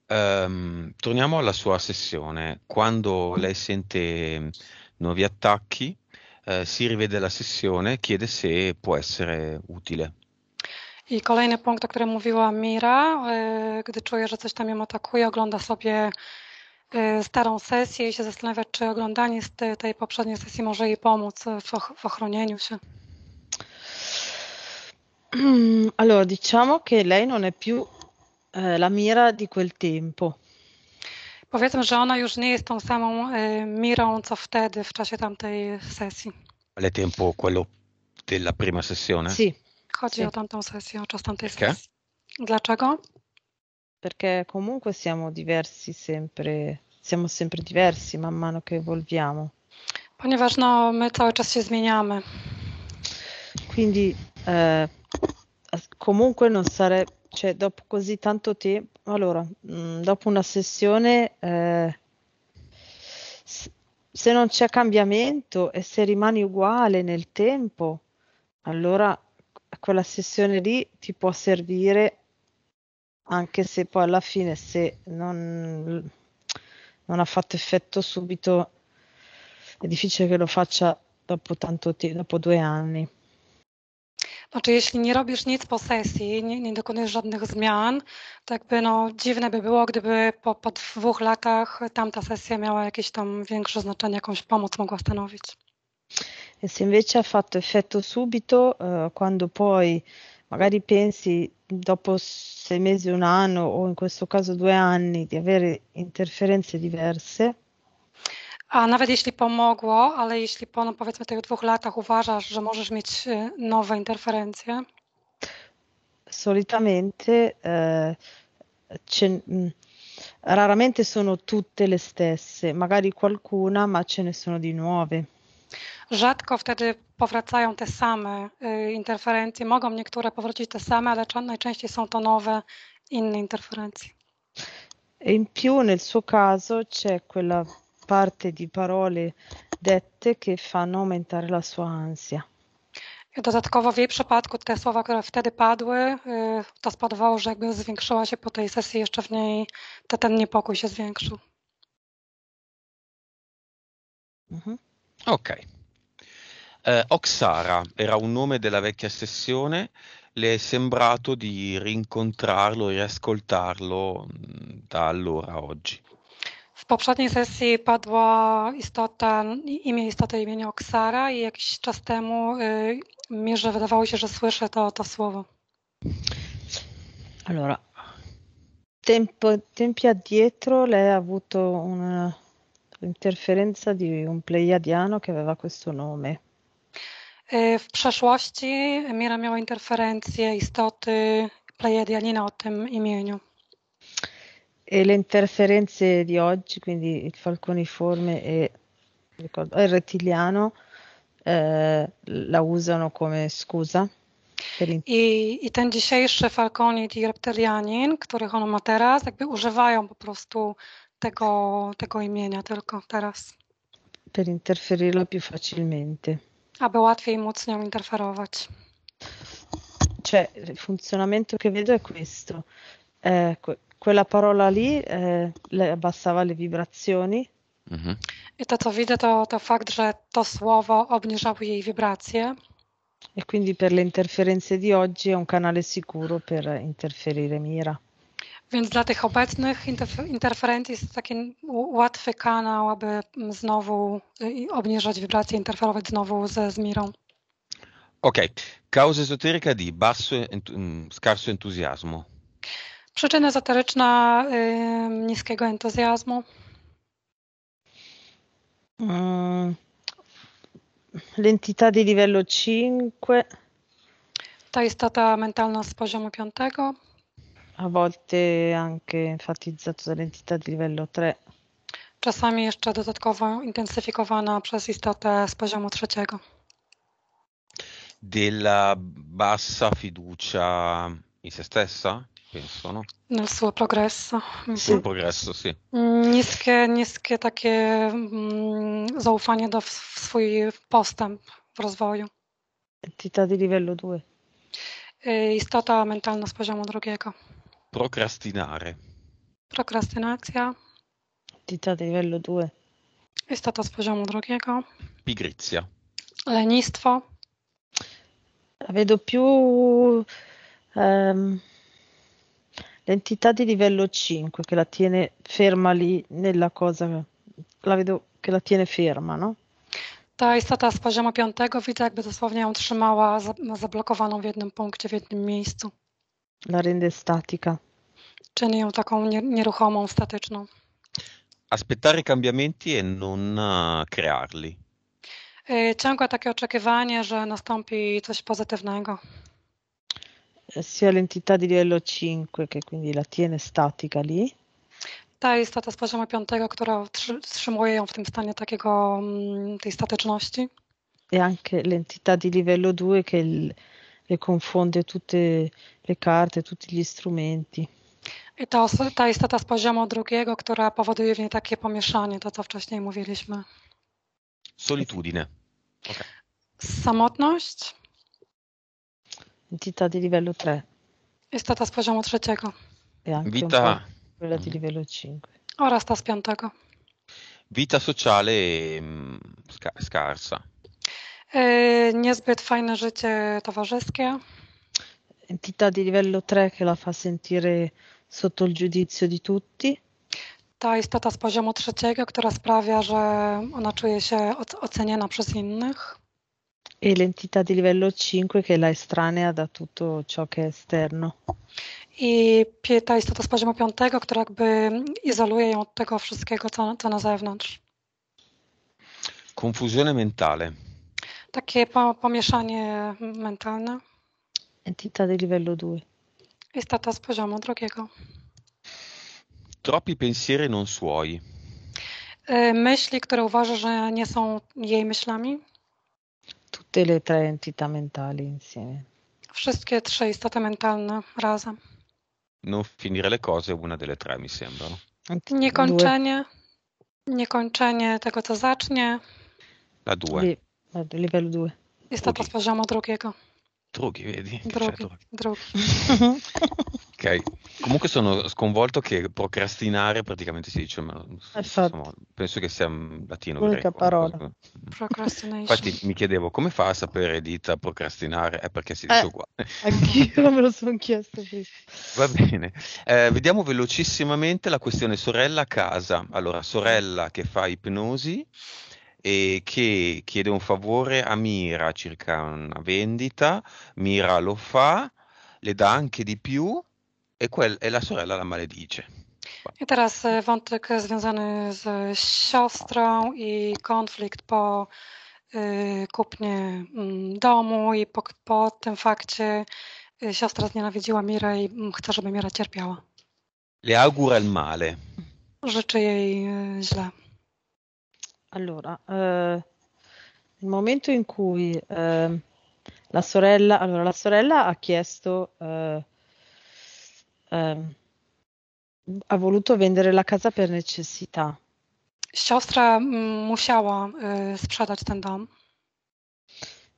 ehm, torniamo alla sua sessione. Quando lei sente mm, nuovi attacchi, eh, si rivede la sessione e chiede se può essere utile. I kolejny punkt, o którym mówiła Mira, y, gdy czuje, że coś tam ją atakuje, ogląda sobie y, starą sesję i się zastanawia, czy oglądanie z tej poprzedniej sesji może jej pomóc w ochronieniu się. Allora, diciamo che lei non è più eh, la mira di quel tempo. Powiedzmy, że ona już nie jest tą samą y, mirą, co wtedy, w czasie tamtej sesji. Ale tempo quello della prima sessione? Sì. Si. chodzi o tamtą sesję, o czas tamtej Perché? sesji. Dlaczego? Perché comunque siamo diversi sempre, siamo sempre diversi man mano che evolviamo. Ponieważ no, my cały czas się zmieniamy. Quindi eh, comunque non sarebbe, cioè dopo così tanto tempo, allora, mm, dopo una sessione eh, se non c'è cambiamento e se rimani uguale nel tempo, allora quella sessione lì ti può servire anche se poi alla fine se non, non ha fatto effetto subito è difficile che lo faccia dopo, tanto t- dopo due anni. Znaczy, jeśli nie robisz nic po sesji, nie, nie dokonujesz żadnych zmian, to jakby no, dziwne by było, gdyby po, po dwóch latach tamta sesja miała jakieś tam większe znaczenie, jakąś pomoc mogła stanowić e se invece ha fatto effetto subito, eh, quando poi magari pensi dopo sei mesi, un anno o in questo caso due anni di avere interferenze diverse. A nawet jeśli pomogło, ale jeśli po no powiedzmy tych dwóch latach uważasz, że możesz mieć nowe interferencje? Solitamente eh, raramente sono tutte le stesse, magari qualcuna, ma ce ne sono di nuove. rzadko wtedy powracają te same y, interferencje. Mogą niektóre powrócić te same, ale najczęściej są to nowe, inne interferencje. E in più nel suo caso c'è quella parte di parole dette che fanno aumentare la sua ansia. Dodatkowo w jej przypadku te słowa, które wtedy padły, y, to spowodowało, że jakby zwiększyła się po tej sesji jeszcze w niej, to ten niepokój się zwiększył. Mhm. Okej. Okay. Eh, Oxara era un nome della vecchia sessione, le è sembrato di rincontrarlo e riascoltarlo mm, da allora a oggi. W poprzedniej sesji padła istota, imię istota imienia Oksara i jakiś czas temu y, mi, że wydawało się, że słyszę to, to słowo. Allora, tempo, tempi addietro lei ha avuto un'interferenza di un pleiadiano che aveva questo nome. E, w przeszłości Mira miała interferencje istoty plejadianina na tym imieniu. E, le interferenze di oggi, quindi il falconiforme e ricordo, il rettiliano, eh, la usano come scusa. I, I ten dzisiejszy falkonit i reptilianin, których on ma teraz, jakby używają po prostu tego, tego imienia tylko teraz. Per interferirlo più facilmente. aby łatwiej móc nią interferować. Cioè, il funzionamento che vedo è questo. Eh, que- quella parola lì eh, abbassava le wibrazioni. Mhm. I to, co widzę, to, to fakt, że to słowo obniżało jej wibracje. E quindi per le interferenze di oggi è un canale sicuro per interferire Mira. Więc dla tych obecnych interferencji jest taki łatwy kanał, aby mm, znowu y, obniżać wibracje, interferować znowu ze zmirą. Ok, causa esoterica di basso, mm, scarso entusiasmo. Przyczyna esoteryczna y, niskiego entuzjazmu. Mm. L'entità di livello 5. Ta istota mentalna z poziomu 5. a volte anche enfatizzato dall'entità di livello 3. Czasami jeszcze dodatkowo intensyfikowana przez istotę z poziomu trzeciego. Della bassa fiducia in se stessa, penso, no? Nel suo progresso. Sul mhm. progresso, sì. Mm, niskie, niskie takie mm, zaufanie do w swój postęp w rozwoju. Entità di livello 2. Istota mentalna z poziomu drugiego. Procrastinare. Procrastinacija. Entità di livello 2. È stata sfociamo drugiego. Pigrizia. Lenistwo. La vedo più um, l'entità di livello 5 che la tiene ferma lì nella cosa, la vedo che la tiene ferma, no? Ta istota z poziomu piątego widzę, jakby dosłownie ją trzymała zablokowaną w jednym punkcie, w jednym miejscu. La rende statica. Czyni ją taką nieruchomą, statyczną. Aspettare cambiamenti e non eh, crearli. Y, Ciągle takie oczekiwanie, że nastąpi coś pozytywnego. Sia l'entità di livello 5, che quindi la tiene statica lì. Ta istota z poziomu 5, która trzymuje ją w tym stanie takiego, mm, tej statyczności. E anche l'entità di livello 2, che è le confonde tutte le carte, tutti gli strumenti. I ta, ta istota z poziomu drugiego, która powoduje w niej takie pomieszanie, to co wcześniej mówiliśmy. Solitudine. Okay. Samotność. Entità di livello 3. Istota z poziomu trzeciego. Vita. Quella di mm. livello 5. Oraz ta z piątego. Vita sociale mh, mm, sca- scarsa. Niezbyt fajne życie towarzyskie. Entità di livello 3 che la fa sentire sotto il giudizio di tutti. Ta istota z poziomu trzeciego, która sprawia, że ona czuje się oceniana przez innych. E l'entità di livello 5 che la estranea da tutto ciò che è esterno. I ta istota z poziomu piątego, która jakby izoluje ją od tego wszystkiego, co, co na zewnątrz. Confusione mentale takie po, pomieszanie mentalne. Entità di livello 2. È z poziomu drugiego. Troppi pensieri non suoi. myśli, które uważa, że nie są jej myślami. Tutte le tre entità mentali insieme. Wszystkie trzy istoty mentalne razem. Non finire le cose è una delle tre, mi sembra. Niekończenie, due. niekończenie tego, co zacznie. La due livello 2. È stata sfasciamo trocheca. Droghi, vedi? Cioè, Droghi, ok, comunque sono sconvolto che procrastinare praticamente si dice, ma insomma, penso che sia latino L'unica parola. Procrastination. Infatti mi chiedevo come fa a sapere Edita procrastinare, è perché si dice eh, uguale. Anch'io me lo sono chiesto Va bene, eh, vediamo velocissimamente la questione sorella a casa. Allora, sorella che fa ipnosi e che chiede un favore a Mira circa una vendita, Mira lo fa, le dà anche di più e, quel, e la sorella la maledice. I teraz eh, wątek związany z siostrą i konflikt po y, eh, kupnie mm, domu i po, po tym fakcie eh, siostra znienawidziła Mira i mm, chce, żeby Mira cierpiała. Le augura il male. Życzy jej źle. Allora, ehm, il momento in cui, ehm, la sorella allora la sorella ha chiesto, ehm ehm, ha voluto vendere la casa per necessità. Siostra, mm, musiała, y, sprzedać ten dom.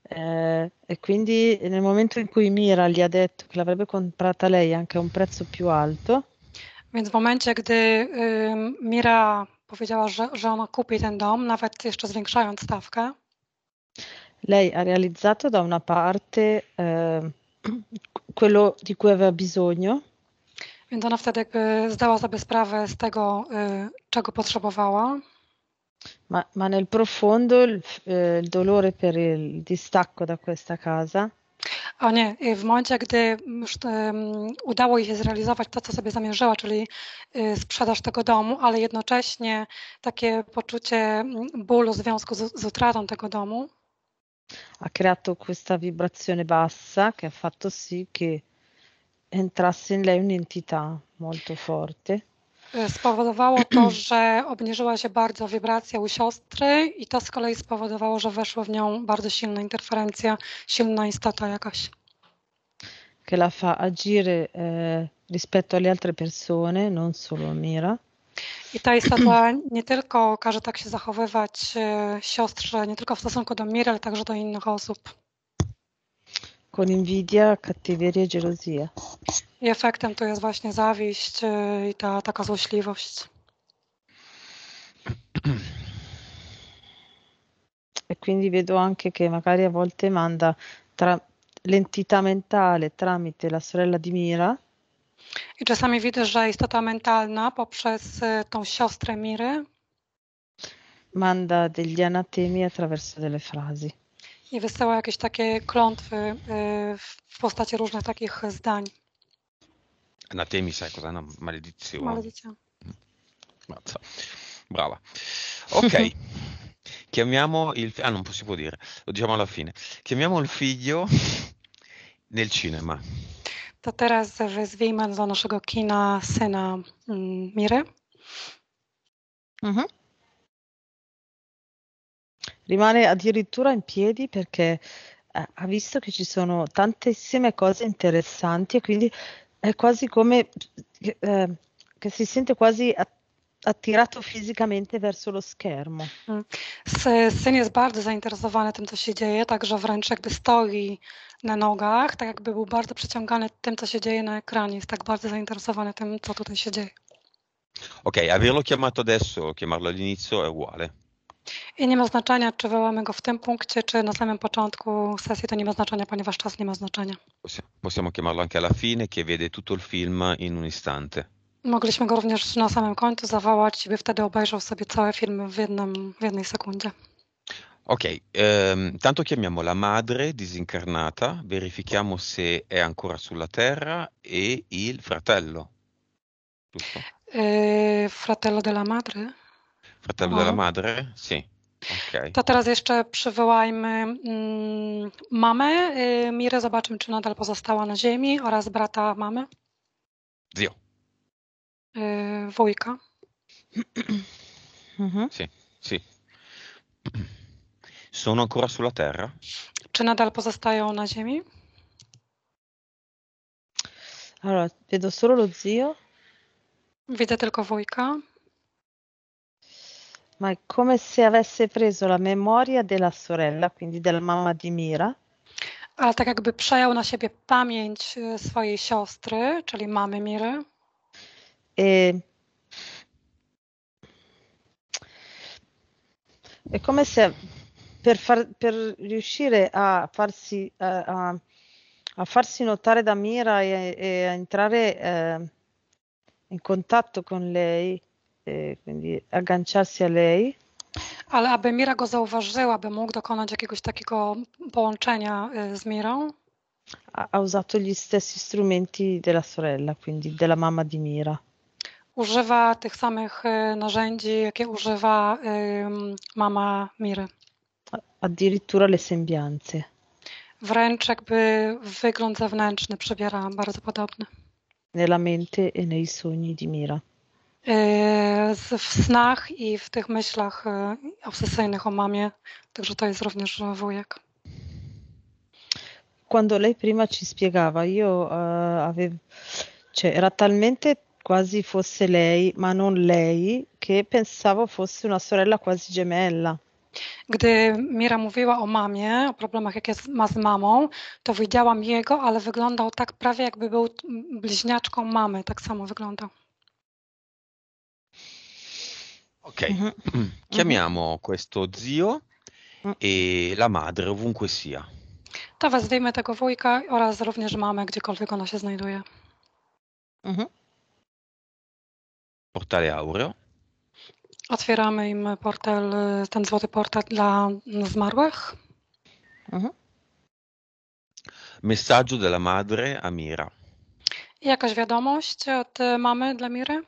Ehm, e quindi nel momento in cui Mira gli ha detto che l'avrebbe comprata lei anche a un prezzo più alto Więc w momencie, gdy, ym, ehm, Mira powiedziała, że, że ona kupi ten dom, nawet jeszcze zwiększając stawkę. Lei ha realizzato da una parte eh, quello di cui aveva bisogno. Więc ona wtedy zdała sobie sprawę z tego, y, czego potrzebowała. Ma, ma nel profondo il, eh, il dolore per il distacco da questa casa. O nie, y, w momencie, gdy mm, już udało jej się zrealizować to, co sobie zamierzyła, czyli y, sprzedaż tego domu, ale jednocześnie takie poczucie mm, bólu w związku z, z utratą tego domu. Ha creato questa vibrazione bassa che ha fatto sì che entrasse in lei un'entità molto forte. E, spowodowało to, że obniżyła się bardzo wibracja u siostry i to z kolei spowodowało, że weszła w nią bardzo silna interferencja, silna istota jakaś. Che la fa agire eh, rispetto alle altre persone, non solo Mira. I ta istota nie tylko każe tak się zachowywać e, siostrze, nie tylko w stosunku do Miry, ale także do innych osób. Con invidia, cattiveria e gelosia. I efektem to jest właśnie zawiść y, i ta taka złośliwość. E quindi vedo anche che magari a volte manda tra l'entità mentale tramite la sorella di Mira. I czasami widzę, że istota mentalna poprzez y, tą siostrę Miry manda degli anatemi attraverso delle frasi. I wysyła jakieś takie klątwy y, w postaci różnych takich zdań. Anatemi sai cos'è una maledizione? Maledizione. Mm. Mazza. Brava. Ok. Chiamiamo il... Ah, non si può dire. Lo diciamo alla fine. Chiamiamo il figlio nel cinema. To teraz wezwijmy do naszego kina syna mm, Miry. Mhm. Rimane addirittura in piedi perché eh, ha visto che ci sono tantissime cose interessanti e quindi è quasi come eh, che si sente quasi attirato fisicamente verso lo schermo. Mm. Syn jest bardzo zainteresowany tym, co się dzieje, także wręcz jakby stoi na nogach, tak jakby był bardzo przyciągany tym, co się dzieje na ekranie, jest tak bardzo zainteresowany tym, co tutaj się dzieje. Ok, averlo chiamato adesso, chiamarlo all'inizio è uguale. I nie ma znaczenia, czy wyłamy go w tym punkcie, czy na samym początku sesji, to nie ma znaczenia, ponieważ czas nie ma znaczenia. Possiamo chiamarlo anche alla fine, che vede tutto il film in un istante. Mogliśmy go również na samym końcu zawołać, by wtedy obejrzał sobie cały film w, jednym, w jednej sekundzie. Ok, ehm, tanto chiamiamo la madre disincarnata, verifichiamo se è ancora sulla Terra e il fratello. E, ehm, fratello della madre? Fratello Aha. della madre? Sì. Okay. To teraz jeszcze przywołajmy mm, mamę y, Mirę, zobaczymy, czy nadal pozostała na ziemi, oraz brata mamy. Zio. Y, wujka. mhm. Sì, sì. Sono ancora sulla terra? Czy nadal pozostają na ziemi? Allora, vedo solo lo zio. Widzę tylko wujka. Ma è come se avesse preso la memoria della sorella, quindi della mamma di Mira. Ale tak jakby przejął na siebie pamięć swojej siostry, czyli mamy Miry. E... È come se per, far, per riuscire a farsi, a, a, a farsi, notare da Mira e, e a entrare eh, in contatto con lei, quindi agganciarsi a lei. Ale aby Mira go zauważyła, by mógł dokonać jakiegoś takiego połączenia z Mirą? Ha usato gli stessi strumenti della sorella, quindi della mamma di Mira. Używa tych samych narzędzi, jakie używa mama Miry. Addirittura le sembianze. Wręcz jakby wygląd zewnętrzny przybiera bardzo podobny. Nella mente e nei sogni di Mira. E, w snach i w tych myślach e, obsesyjnych o mamie, także to jest również wujek. Quando lei prima ci spiegava, io uh, e, avevo, cioè, era talmente quasi fosse lei, ma non lei, che pensavo fosse una sorella quasi gemella. Gdy Mira mówiła o mamie, o problemach, jakie ma z mamą, to widziałam jego, ale wyglądał tak prawie, jakby był bliźniaczką mamy, tak samo wyglądał. Ok, mm-hmm. chiamiamo questo zio e la madre, ovunque sia. To wezwijmy tego wujka oraz również mamę, gdziekolwiek ona się znajduje. Mhm. Portale Aureo. Otwieramy im portal, ten złoty portal dla zmarłych. Mhm. Messaggio della madre a Mira. Jakaś wiadomość od mamy dla Miry?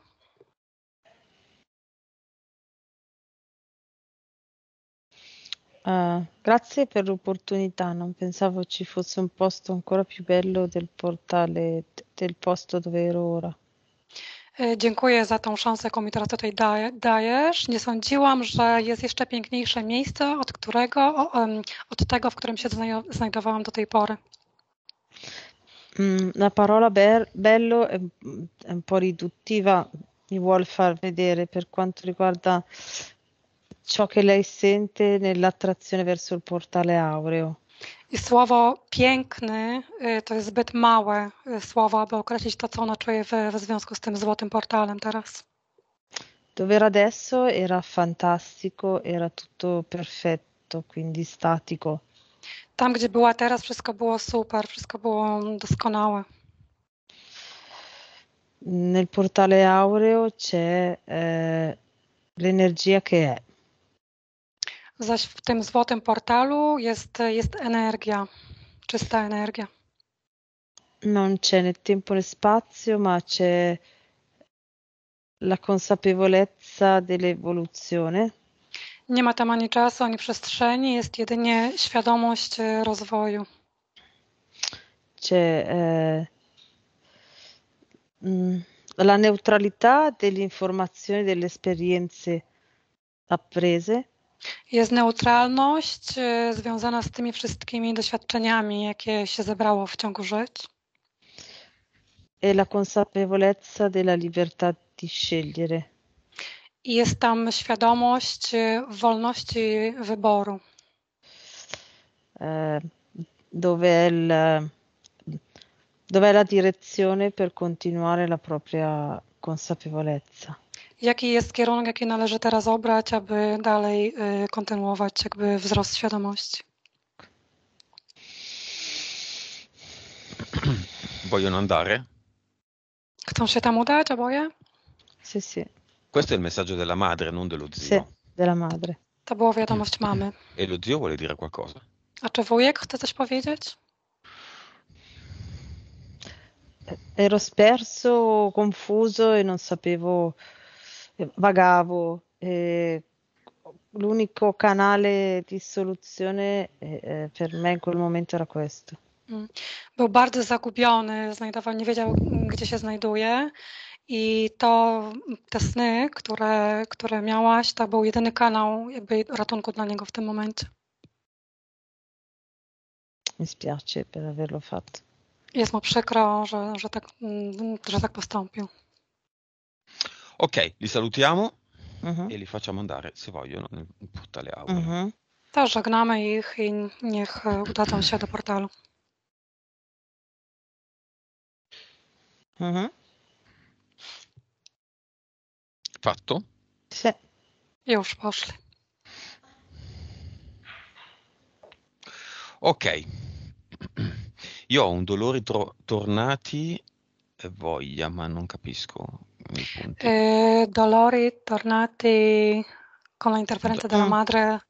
Eh, grazie per l'opportunità, non pensavo ci fosse un posto ancora più bello del portale, del posto dove ero ora. E, Dziękuję za tą szansę, jaką mi teraz tutaj daje, dajesz. Nie sądziłam, że jest jeszcze piękniejsze miejsce od którego, o, um, od tego, w którym się znajdowałam do tej pory. Mm, la parola be bello è, un po' riduttiva, mi vuol far vedere per quanto riguarda ciò che lei sente nell'attrazione verso il portale aureo. I słowo piękny to jest zbyt małe słowo, aby określić to, co ona czuje w, w związku z tym złotym portalem teraz. Dov'era adesso era fantastico, era tutto perfetto, quindi statico. Tam, gdzie była teraz, wszystko było super, wszystko było doskonałe. Nel portale aureo c'è eh, l'energia che è. zaś w tym złotym portalu jest, jest energia, czysta energia. Non c'è né tempo né spazio, ma c'è la consapevolezza dell'evoluzione. Nie ma tam ani czasu, ani przestrzeni, jest jedynie świadomość e, rozwoju. C'è eh, la neutralità dell'informazione delle esperienze apprese. Jest neutralność y, związana z tymi wszystkimi doświadczeniami, jakie się zebrało w ciągu żyć. E la consapevolezza della libertà di scegliere. I jest tam świadomość y, wolności wyboru. E, dove, il, dove è la direzione per continuare la propria consapevolezza jaki jest kierunek, jaki należy teraz obrać, aby dalej y, kontynuować jakby wzrost świadomości? Vogliono Chcą się tam udać oboje? Sì, sì. Questo è il messaggio della madre, non dello zio. Sì, della madre. To była wiadomość mamy. E lo zio vuole dire qualcosa? A czy wujek chce coś powiedzieć? Ero sperso, confuso e non sapevo vagavo. Eh, l'unico canale di soluzione eh, eh, per me in quel momento era questo. Mm. Był bardzo zagubiony, znajdował, nie wiedział, gdzie się znajduje. I to te sny, które, które miałaś, to był jedyny kanał jakby ratunku dla niego w tym momencie. Mi spiace per averlo fatto. Jest mu przykro, że, że, tak, mm, że tak postąpił. Ok, li salutiamo mhm. i li facciamo andare, se vogliono, nel portale audio. Mhm. Tak, żegnamy ich i niech e, udadzą się do portalu. Mhm. Fatto? Sì. Już poszli. Ok. Io ho un dolore tro- tornati e voglia, ma non capisco i Eh, dolori tornati con l'interferenza della mm. madre.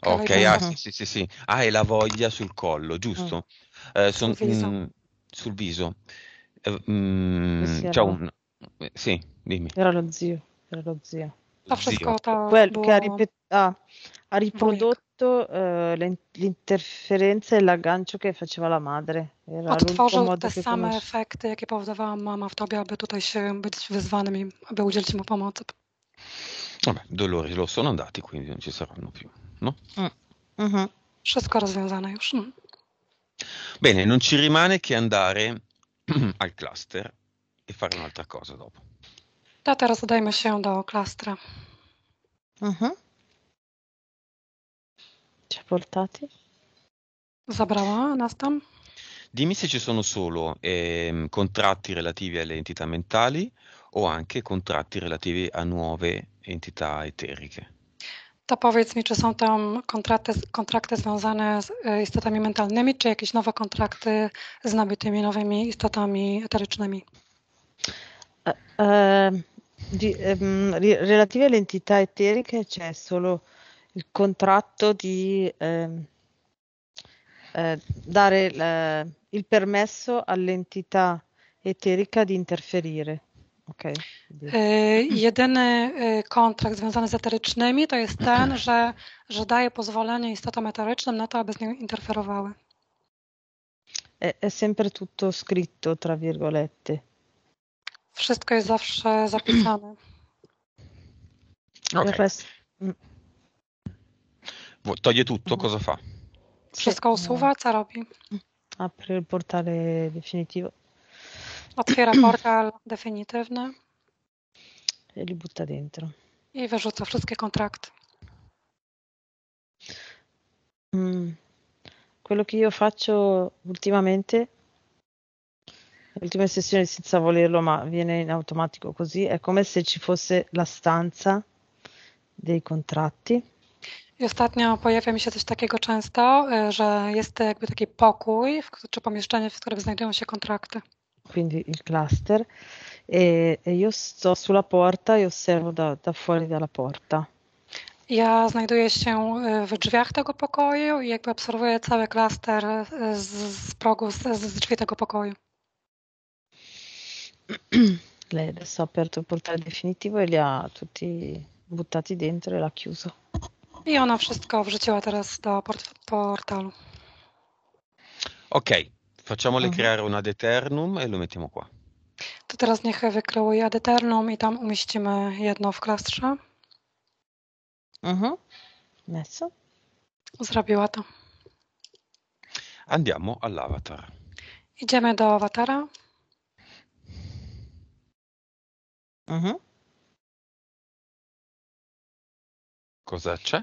Ok, ah, sì, sì, sì, sì. Ah, e la voglia sul collo, mm. giusto? Mm. Eh, son, sul viso. Mh, mm, sul viso. Eh, mh, era... un... Eh, sì, dimmi. Era lo zio, era lo zio. La frescota. Quello boh. che ha ripetuto... Ah, ha riprodotto eh, e, l'interferenza e l'aggancio che faceva la madre. Era Odtworzył te same komuś... efekty, jakie powodowała mama w tobie, aby tutaj się być wezwanym, aby udzielić mu pomocy. Vabbè, dolori lo sono andati, quindi non ci saranno più, no? Mm. Mm-hmm. Wszystko rozwiązane już. Mm. Bene, non ci rimane che andare al cluster e fare un'altra cosa dopo. Da, teraz udajmy się do klastra. Mhm. Ci cioè, ha portati? Zabrała nas tam? Dimmi se ci sono solo ehm, contratti relativi alle entità mentali o anche contratti relativi a nuove entità eteriche. To powiedz mi, czy są tam kontrakty, kontrakty związane z istotami mentalnymi, czy jakieś nowe kontrakty z nabytymi nowymi istotami eterycznymi? Uh, di, um, relativi alle entità eteriche c'è solo il contratto di eh, eh, dare la, eh, il permesso all'entità eterica di interferire. Okay. Jedyny kontrakt związany z eterycznymi to jest ten, że, że daje pozwolenie istotom eterycznym na to, aby z nią interferowały. È, sempre tutto scritto, tra virgolette. Wszystko jest zawsze zapisane. Okay. Mm. Boh, toglie tutto, cosa fa? Wszystko usuwa, co robi? Apre portale definitivo. Otwiera portal definitywny. E li butta dentro. I wyrzuca wszystkie kontrakty. Mm. Quello che io faccio ultimamente, l'ultima sessione senza volerlo, ma viene in automatico così, è come se ci fosse la stanza dei contratti I ostatnio pojawia mi się coś takiego często, y, że jest jakby taki pokój czy pomieszczenie, w którym znajdują się kontrakty. Quindi il cluster. E, e io sto sulla porta e osservo da, da fuori dalla porta. Ja znajduję się y, w drzwiach tego pokoju i jakby obserwuję cały klaster y, z, z progu, z, z drzwi tego pokoju. Lei adesso ha aperto il portale definitivo e li ha tutti buttati dentro e l'ha chiuso. I ona wszystko wrzuciła teraz do port portalu. Ok, facciamo mhm. creare un ad eternum e lo mettiamo qua. To teraz niech wykreuje ad eternum i tam umieścimy jedno w klastrze. Mhm. Adesso? Zrobiła to. Andiamo all'avatar. Idziemy do awatara. Mhm. Cosa c'è?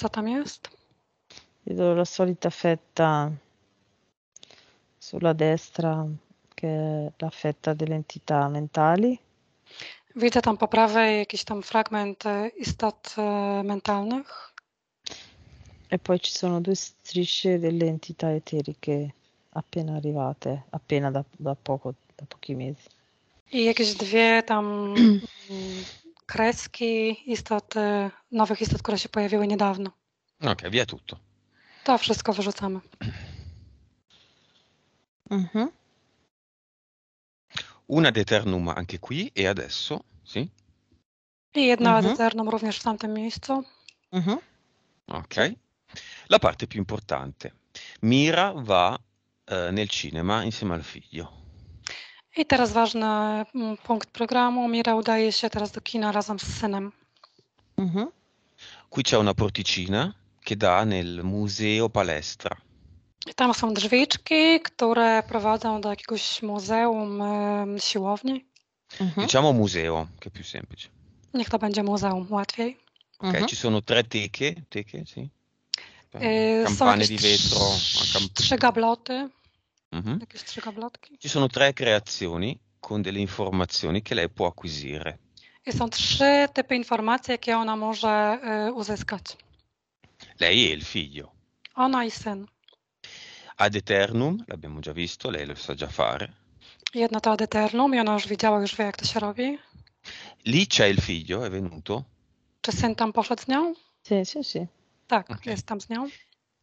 Co tam jest? Vedo la solita fetta sulla destra, che è la fetta delle entità mentali. Widzę tam po prawej jakiś tam fragment e, istot e, mentalnych. E poi ci sono due strisce delle entità eteriche appena arrivate, appena da, da poco, da pochi mesi. I jakieś dwie tam kreski istot, nowych istot, które się pojawiły niedawno. Okej, okay, wie tutto. To wszystko wyrzucamy. Mhm. Una deternum anche qui e adesso, sì? I jedna mhm. deternum również w tamtym miejscu. Mhm. Ok. La parte più importante. Mira va eh, nel cinema insieme al figlio. I teraz ważny mm, punkt programu. Mira udaje się teraz do kina razem z synem. Mhm. Qui c'è una porticina che da nel museo palestra. I tam są drzwiczki, które prowadzą do jakiegoś muzeum, siłowni. Mhm. Diciamo museo, che è più semplice. Niech to będzie muzeum, łatwiej. Ok, mhm. ci sono tre teche, teche, sì. Y, Campane są di vetro. trzy gabloty. Mhm. Ci sono tre creazioni con delle informazioni che lei può acquisire. E sono tre trzy typy informacji, jakie ona może y, eh, uzyskać. E lei è e il figlio. Ona i e syn. Ad eternum, l'abbiamo già visto, lei lo sa già fare. Jedno to ad eternum i ona już widziała, już wie jak to się robi. Lì c'è il figlio, è venuto? Czy syn tam poszedł z nią? Sì, sì, sì. Tak, okay. jest tam z nią.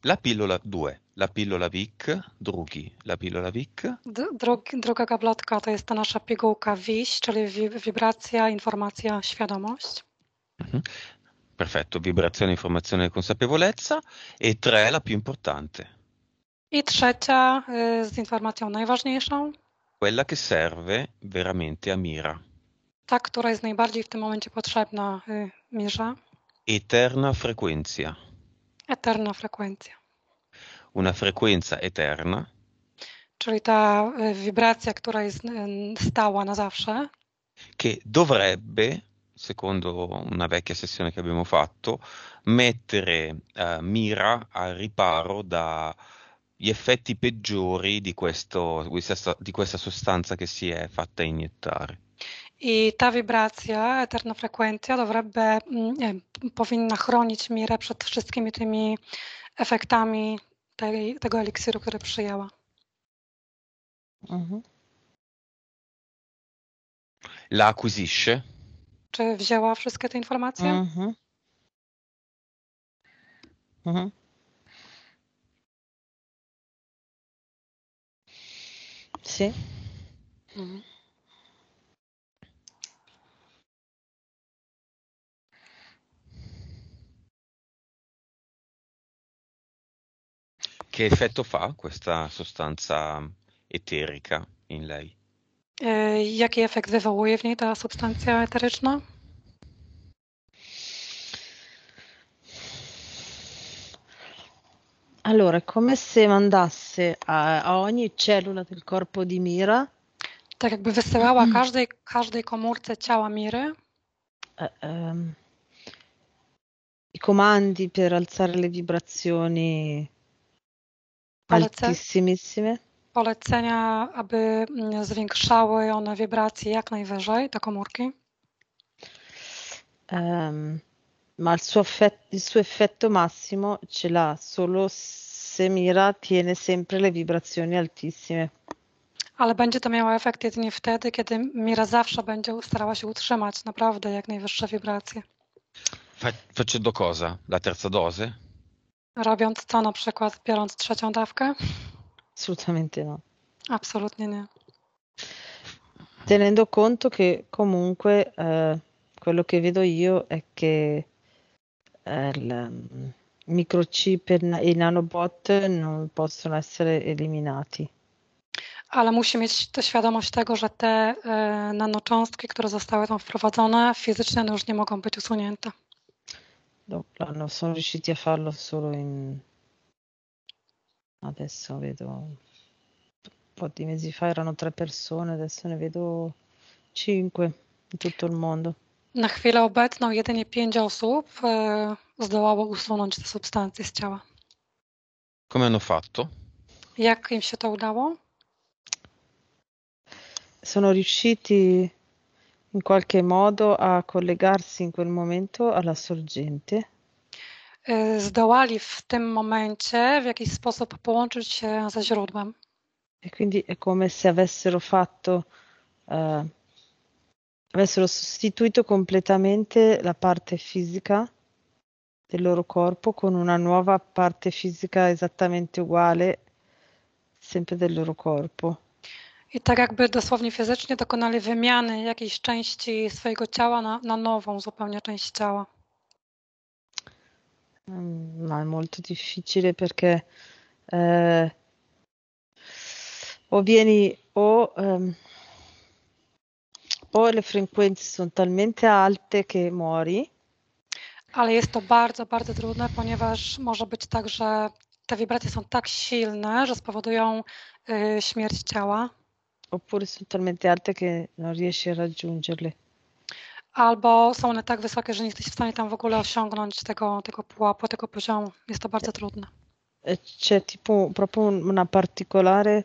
La pillola 2, la pillola WIK, drugi, la pillola WIK. Druga droga gablotka to jest ta nasza pigułka WIŚ, czyli wibracja, informacja, świadomość. Mhm. Perfetto, vibrazione, informacja, e consapevolezza. E tre, la più importante. I trzecia y, z informacją najważniejszą. Quella che serve veramente a mira. Ta, która jest najbardziej w tym momencie potrzebna, y, Mirza. Eterna frequencja Eterna frequenza. Una frequenza eterna. Czyli cioè, ta eh, vibrazione che jest stała na zawsze. Che dovrebbe, secondo una vecchia sessione che abbiamo fatto, mettere uh, mira al riparo dagli effetti peggiori di, questo, di questa sostanza che si è fatta iniettare. I ta wibracja, eterna frekwencja mm, powinna chronić Mirę przed wszystkimi tymi efektami tej, tego eliksiru, który przyjęła. Mhm. La acquisisce? Czy wzięła wszystkie te informacje? Mhm. Mhm. Sí. Mhm. Che effetto fa questa sostanza eterica in lei? E, jaki efekt wywołuje w niej ta substancja eteryczna? Allora, è come se mandasse a, a ogni cellula del corpo di Mira tak jakby wysyłała mhm. każdej, każdej komórce ciała Miry i comandi per alzare le vibrazioni altissimissime. Polecenia, aby mm, zwiększały one wibracje jak najwyżej te komórki. Um, ma il suo, effetto, il suo effetto massimo ce l'ha solo se mira tiene sempre le vibrazioni altissime. Ale będzie to miało efekt jedynie wtedy, kiedy mira zawsze będzie starała się utrzymać naprawdę jak najwyższe wibracje. Faccio due cose, la terza dose? Robiąc co na przykład, biorąc trzecią dawkę? Assolutamente no. Assolutnie nie. Tenendo conto che comunque eh, quello che vedo io è che eh, il mm, microchip e i nanobot non possono essere eliminati. Ale musi mieć to świadomość tego, że te e, nanocząstki, które zostały tam wprowadzone, fizycznie już nie mogą być usunięte dopo sono riusciti a farlo solo in... Adesso vedo un po' di mesi fa erano tre persone, adesso ne vedo cinque in tutto il mondo. Na chwilę obecną jedynie pięć osób e, zdołało usunąć te substancje z ciała. Come hanno fatto? Jak im się to udało? Sono riusciti in qualche modo a collegarsi in quel momento alla sorgente? Zdołali w tym momencie w jakiś sposób połączyć się ze źródłem. E quindi è come se avessero fatto, uh, avessero sostituito completamente la parte fisica del loro corpo con una nuova parte fisica esattamente uguale, sempre del loro corpo. i tak jakby dosłownie fizycznie dokonali wymiany jakiejś części swojego ciała na, na nową zupełnie część ciała. Ma molto difficile perché eh, o vieni o, te ehm, o le frequenze sono talmente alte che mori. Ale jest to bardzo, bardzo trudne, ponieważ może być tak, że te wibracje są tak silne, że spowodują y, śmierć ciała. Oppure sono talmente alte che non riesci a raggiungerle. Albo są one tak wysokie, że nie jesteś w stanie tam w ogóle osiągnąć tego, tego pułapu, tego poziomu. Jest to bardzo trudne. Eh, c'è tipo proprio una particolare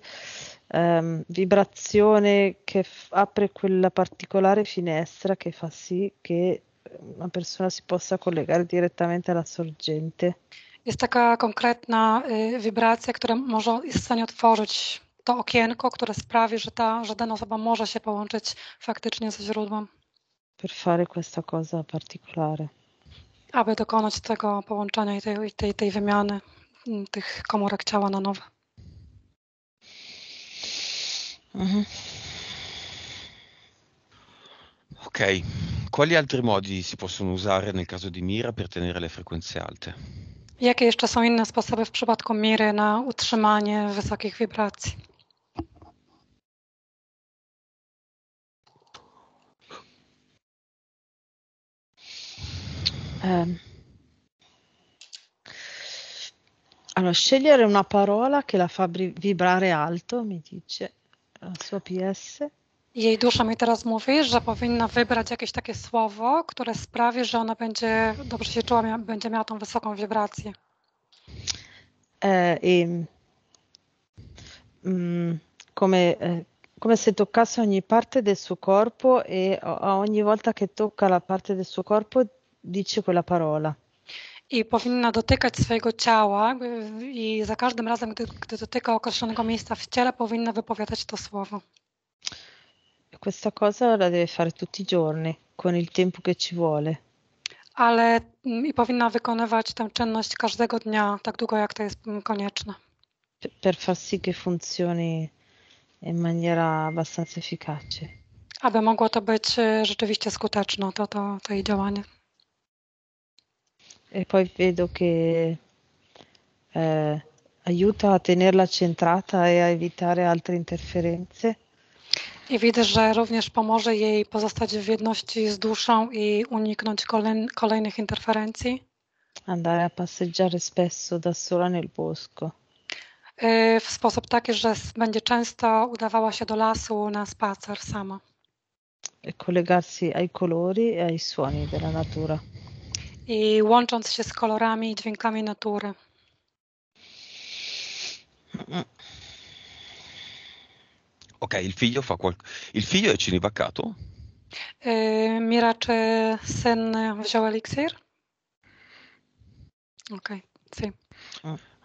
um, vibrazione che apre quella particolare finestra che fa sì che ehm, una persona si possa collegare direttamente alla sorgente. Jest taka konkretna y, wibracja, która może jest w stanie otworzyć to okienko, które sprawi, że, ta, że dana osoba może się połączyć faktycznie ze źródłem. Per fare questa cosa particolare. Aby dokonać tego połączenia i tej, tej, tej wymiany mm, tych komórek ciała na nowe. Mhm. Ok, quali altri modi si possono usare nel caso di mira per tenere le frequenze alte? Jakie jeszcze są inne sposoby w przypadku miry na utrzymanie wysokich wibracji? Ehm. Allora, scegliere una parola che la fa vibrare alto, mi dice la sua PS. Jej dusza mi teraz mówi, że powinna wybrać jakieś takie słowo, które sprawi, że ona będzie dobrze się czuła, mia- będzie miała tą wysoką wibrację. Eh, e, mm, come, eh, come se toccasse ogni parte del suo corpo e ogni volta che tocca la parte del suo corpo dice quella parola. I powinna dotykać swojego ciała y, i za każdym razem, gdy, gdy dotyka określonego miejsca w ciele, powinna wypowiadać to słowo. E questa cosa la deve fare tutti i giorni, con il tempo che ci vuole. Ale mm, i powinna wykonywać tę czynność każdego dnia, tak długo jak to jest mm, konieczne. Per far sì che funzioni in maniera abbastanza efficace. Aby mogło to być y, rzeczywiście skuteczne, to, to, to jej działanie. E poi vedo che eh, aiuta a tenerla centrata e a evitare altre interferenze. I widzę, że również pomoże jej pozostać w jedności z duszą i uniknąć kolejnych interferencji. Andare a passeggiare spesso da sola nel bosco. E, w sposób taki, że będzie często udawała się do lasu na spacer sama. E collegarsi ai colori e ai suoni della natura i łącząc się z kolorami i dźwiękami natury. Ok, il figlio, fa qual... il figlio è cinivaccato? Yy, Mira, czy syn wziął eliksir? Ok, sì.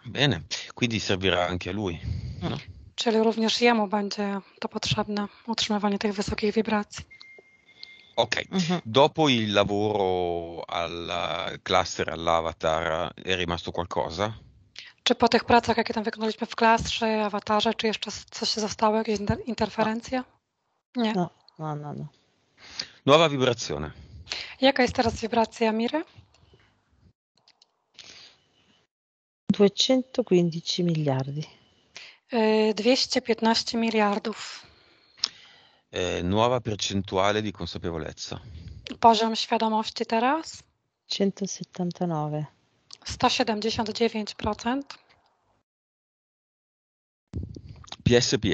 Bene, quindi servirà anche a lui. No. Czyli również jemu będzie to potrzebne, utrzymywanie tych wysokich wibracji. Ok, uh-huh. dopo il lavoro al cluster, all'avatar, è rimasto qualcosa? Czy po tych pracach, jakie tam wykonaliśmy w klastrze, awatarze, czy jeszcze coś się zostało, jakieś interferencje? Nie. No, no, no, no. Nowa wibrazione. Jaka jest teraz wibracja Miry? 215 miliardi. 215 y, miliardów. E eh, nuova percentuale di consapevolezza. Poziom świadomości teraz 179. 179%. PSP.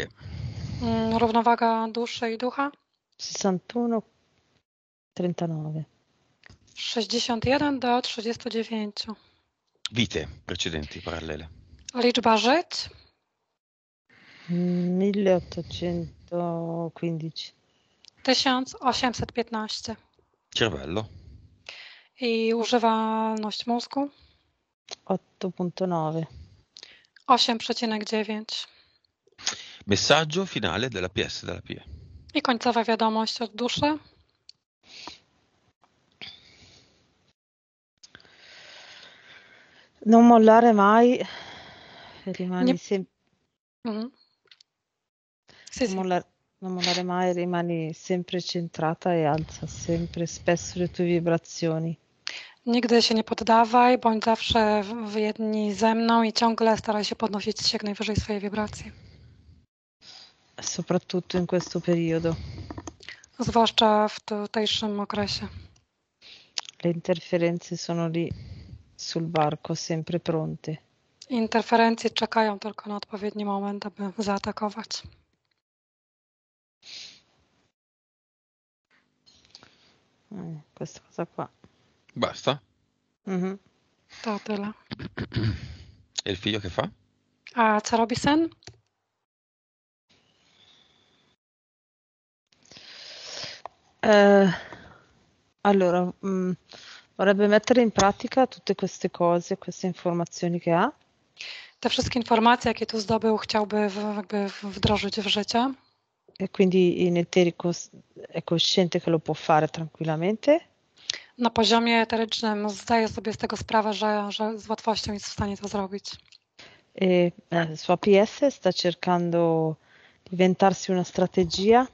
Równowaga duszy i ducha 61 39. 61 do 39. Vite precedenti parallele. Liczba żyć 1815. 1815. Cervello. I używalność mózgu? 8.9. 8,9. Messaggio finale della PS della PE. I końcowa wiadomość od duszy? Non mollare mai, rimani Nie... sempre. Mm. Sì, non, sì. La, non mollare mai, rimani sempre centrata e alza sempre spesso le tue vibrazioni. Nigdy się nie poddawaj, bądź zawsze w jedni ze mną i ciągle staraj się podnosić jak najwyżej swoje wibracje. Soprattutto in questo periodo. Zwłaszcza w tutejszym okresie. Le interferenze sono lì sul barco, sempre pronte. Interferencje czekają tylko na odpowiedni moment, aby zaatakować. Eh, questa cosa qua. Basta? Mm-hmm. Datela. E il figlio che fa? A ah, c'è Robison? Eh, allora, mh, mm, vorrebbe mettere in pratica tutte queste cose, queste informazioni che ha. Te wszystkie informacje, jakie tu zdobył, chciałby jakby wdrożyć w życie. E quindi in eterico è cosciente che lo può fare tranquillamente? Na poziomie eterycznym zdaje sobie z tego sprawę, że, że z łatwością jest w stanie to zrobić. E, eh, sua PS sta cercando di inventarsi una strategia.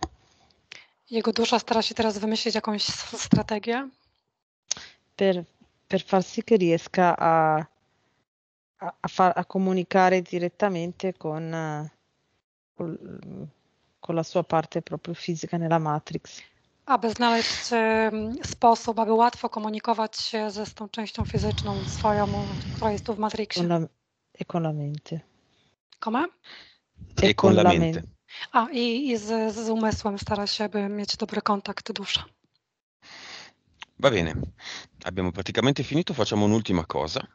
Jego dusza stara się teraz wymyślić jakąś strategię. Per, per far sì che riesca a, a, a, far, a comunicare direttamente con, eh, con mm, con la sua parte proprio fisica nella Matrix. Aby znaleźć sposób, aby łatwo komunikować się ze tą częścią fizyczną swoją, która jest tu w Matrixie. Con la, e con la mente. Come? E, e con, con la mente. mente. A, i, i z, z umysłem stara się, by mieć dobry kontakt dusza. Va bene, abbiamo praticamente finito, facciamo un'ultima cosa.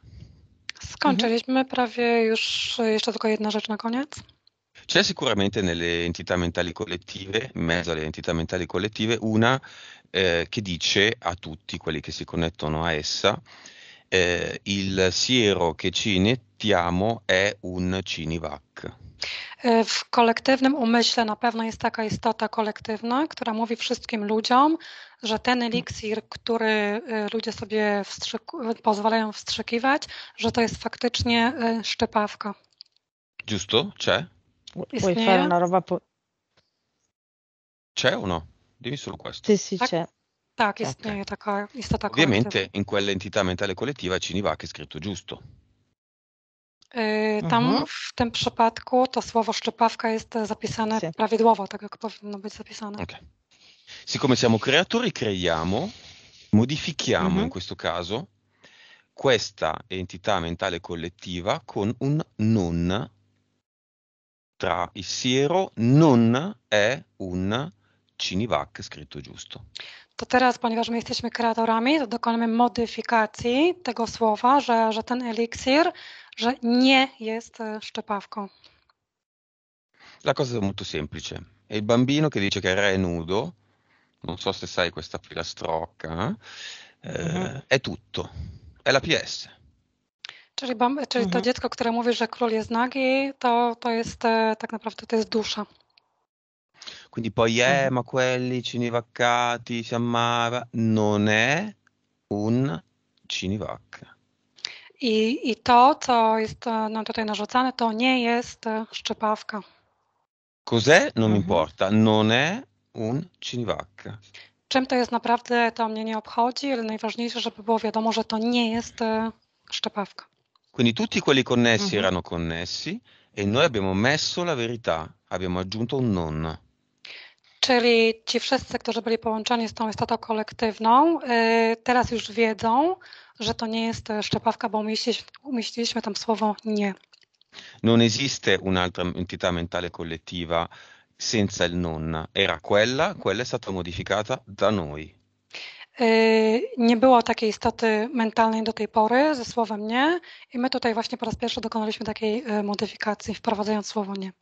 Skończyliśmy prawie już, jeszcze tylko jedna rzecz na koniec. C'è sicuramente nelle entità mentali collettive, in mezzo alle entità mentali collettive, una eh, che dice a tutti quelli che si connettono a essa, eh, il siero che ci nettiamo è un cinivac. W kolektywnym umyśle na pewno jest taka istota kolektywna, która mówi wszystkim ludziom, że ten eliksir, który ludzie sobie wstrzyk- pozwalają wstrzykiwać, że to jest faktycznie szczypawka. Giusto? C'è? vuoi Snare? fare una roba... Po- c'è o no? Dimmi solo questo. Sì, sì, c'è. okay. Ovviamente in quell'entità mentale kolektywa Ciniwak è scritto giusto. Tam mhm. w tym przypadku to słowo szczypawka jest zapisane sì. prawidłowo, tak jak powinno być zapisane. Okay. Siccome siamo creatori, creiamo, modifichiamo mhm. in questo caso questa entità mentale collettiva con un non tra il siero non è un Cinivac scritto giusto. To teraz, ponieważ my jesteśmy kreatorami, to dokonamy modyfikacji tego słowa, że, że ten eliksir, że nie jest szczepawką. La cosa è molto semplice. È il bambino che dice che il re è nudo, non so se sai questa filastrocca, eh? mm-hmm. è tutto, è la PS. Czyli, bamby, czyli mhm. to dziecko, które mówi, że król jest nagi, to, to jest e, tak naprawdę to jest dusza. Quindi poema mhm. quelli cinivacati si amava non è un cinivacca. I, I to, co jest e, nam tutaj narzucane, to nie jest e, szczepawka. Cos'è? Non mi mhm. importa. Non è un cinivacca. Czym to jest naprawdę, to mnie nie obchodzi, ale najważniejsze, żeby było wiadomo, że to nie jest szczepawka. Quindi tutti quelli connessi uh-huh. erano connessi e noi abbiamo messo la verità, abbiamo aggiunto un non. Czyli ci wszyscy, którzy byli połączeni z tą istotą kolektywną, teraz już wiedzą, że to nie jest szczepawka, bo umieściliśmy, umieściliśmy tam słowo nie. Non esiste un'altra entità mentale collettiva senza il non. Era quella, quella è stata modificata da noi. Y, nie było takiej istoty mentalnej do tej pory ze słowem nie i my tutaj właśnie po raz pierwszy dokonaliśmy takiej y, modyfikacji, wprowadzając słowo nie.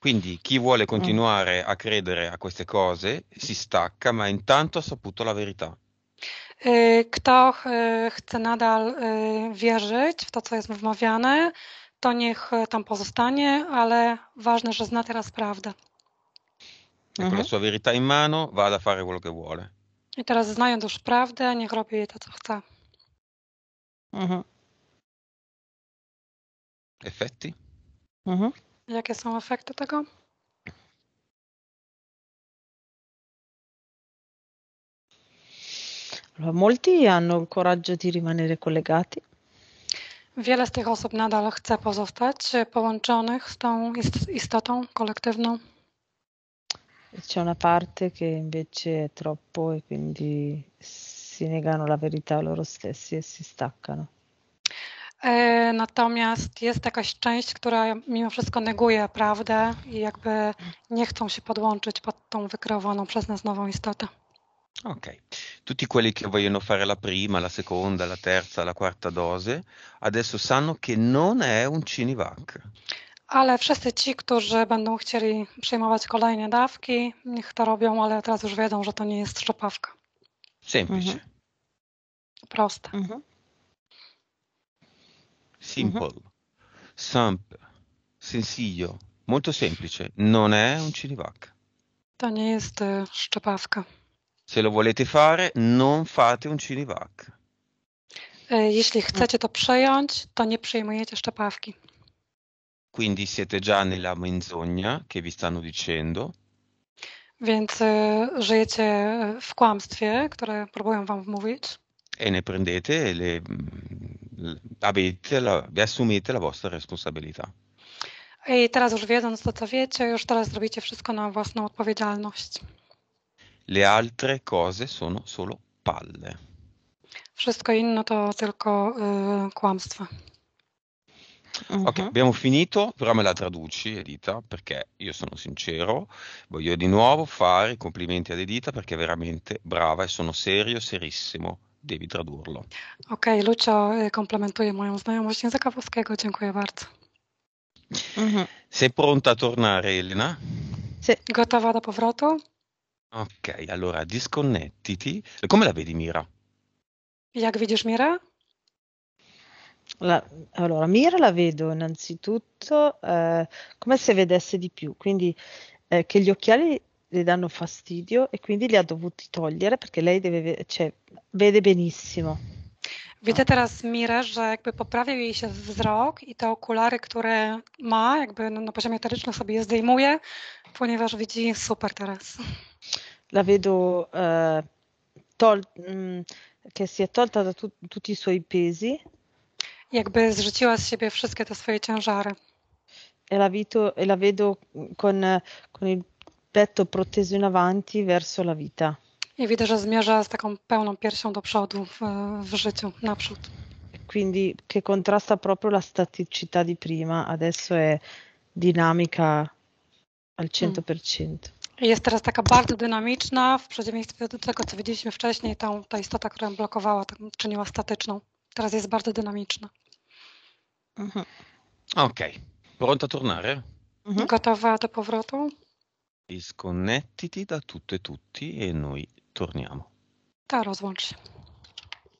Quindi chi vuole mm. continuare a credere a queste cose si stacca, ma intanto ha saputo la verità. Y, kto chce nadal wierzyć w to, co jest mu wmawiane, to niech tam pozostanie, ale ważne, że zna teraz prawdę. E con la mhm. sua verità in mano, vada a fare quello che vuole. I teraz znając już prawdę, niech robi jej to, co chce. Mhm. Efekty? Mhm. Jakie są efekty tego? Allora, molti hanno il coraggio di rimanere collegati. Wiele z tych osób nadal chce pozostać y, połączonych z tą istotą kolektywną. C'è una parte che invece è troppo e quindi si negano la verità loro stessi e si staccano. E, natomiast jest jakaś część, która mimo wszystko neguje prawdę i jakby nie chcą się podłączyć pod tą wykreowaną przez nas nową istotę. Ok, tutti quelli che vogliono fare la prima, la seconda, la terza, la quarta dose, adesso sanno che non è un Cinivac. ale wszyscy ci, którzy będą chcieli przyjmować kolejne dawki, niech to robią, ale teraz już wiedzą, że to nie jest szczepawka. Semplice. Mhm. Proste. Mhm. Simple. Mhm. Sencillo. Molto semplice. Non è un CDVAC. To nie jest y, szczepawka. Se lo volete fare, non fate un CDVAC. Y, jeśli chcecie to przejąć, to nie przyjmujecie szczepawki. Quindi siete già nella menzogna che vi stanno dicendo. Więc y, żyjecie w kłamstwie, które próbują wam mówić. E ne prendete le, mm, avete la, vi assumete la vostra responsabilità. I teraz już wiedząc to, co wiecie, już teraz robicie wszystko na własną odpowiedzialność. Le altre cose sono solo palle. Wszystko inne to tylko y, kłamstwa. Uh-huh. Ok, mhm. abbiamo finito, però me la traduci, Edita, perché io sono sincero, voglio di nuovo fare i complimenti ad Edita perché è veramente brava e sono serio, serissimo. Devi tradurlo. Ok, Lucia, eh, complimenti komplementuję moją znajomość języka włoskiego. Dziękuję bardzo. Mhm. Sei pronta a tornare, Elena? Sì. Gotowa da powrotu? Ok, allora disconnettiti. Come la vedi Mira? Jak widzisz Mira? La, allora, Mira la vedo innanzitutto eh, come se vedesse di più, quindi eh, che gli occhiali le danno fastidio e quindi li ha dovuti togliere perché lei deve, cioè, vede benissimo. Widzę teraz Mirę, że jakby poprawił jej się wzrok i te okulary, które ma, jakby no, na poziomie eterycznym sobie je zdejmuje, ponieważ widzi super teraz. La vedo eh, tol- mh, mm, che si è tolta da tu- tutti i suoi pesi jakby zrzuciła z siebie wszystkie te swoje ciężary. E la, vito, e la vedo con, con il petto proteso in avanti verso la vita. I widzę, że zmierza z taką pełną piersią do przodu w, w życiu, naprzód. Quindi che contrasta proprio la staticità di prima, adesso è dinamica al 100%. Mm. Jest teraz taka bardzo dynamiczna, w przeciwieństwie do tego, co widzieliśmy wcześniej, tam ta istota, która ją blokowała, tak czyniła statyczną teraz jest bardzo dynamiczna. Mhm. Okej. Okay. Pronta tornare? Mhm. Gotowa do powrotu? Disconnettiti da tutte e tutti e noi torniamo. Ta, rozłącz się.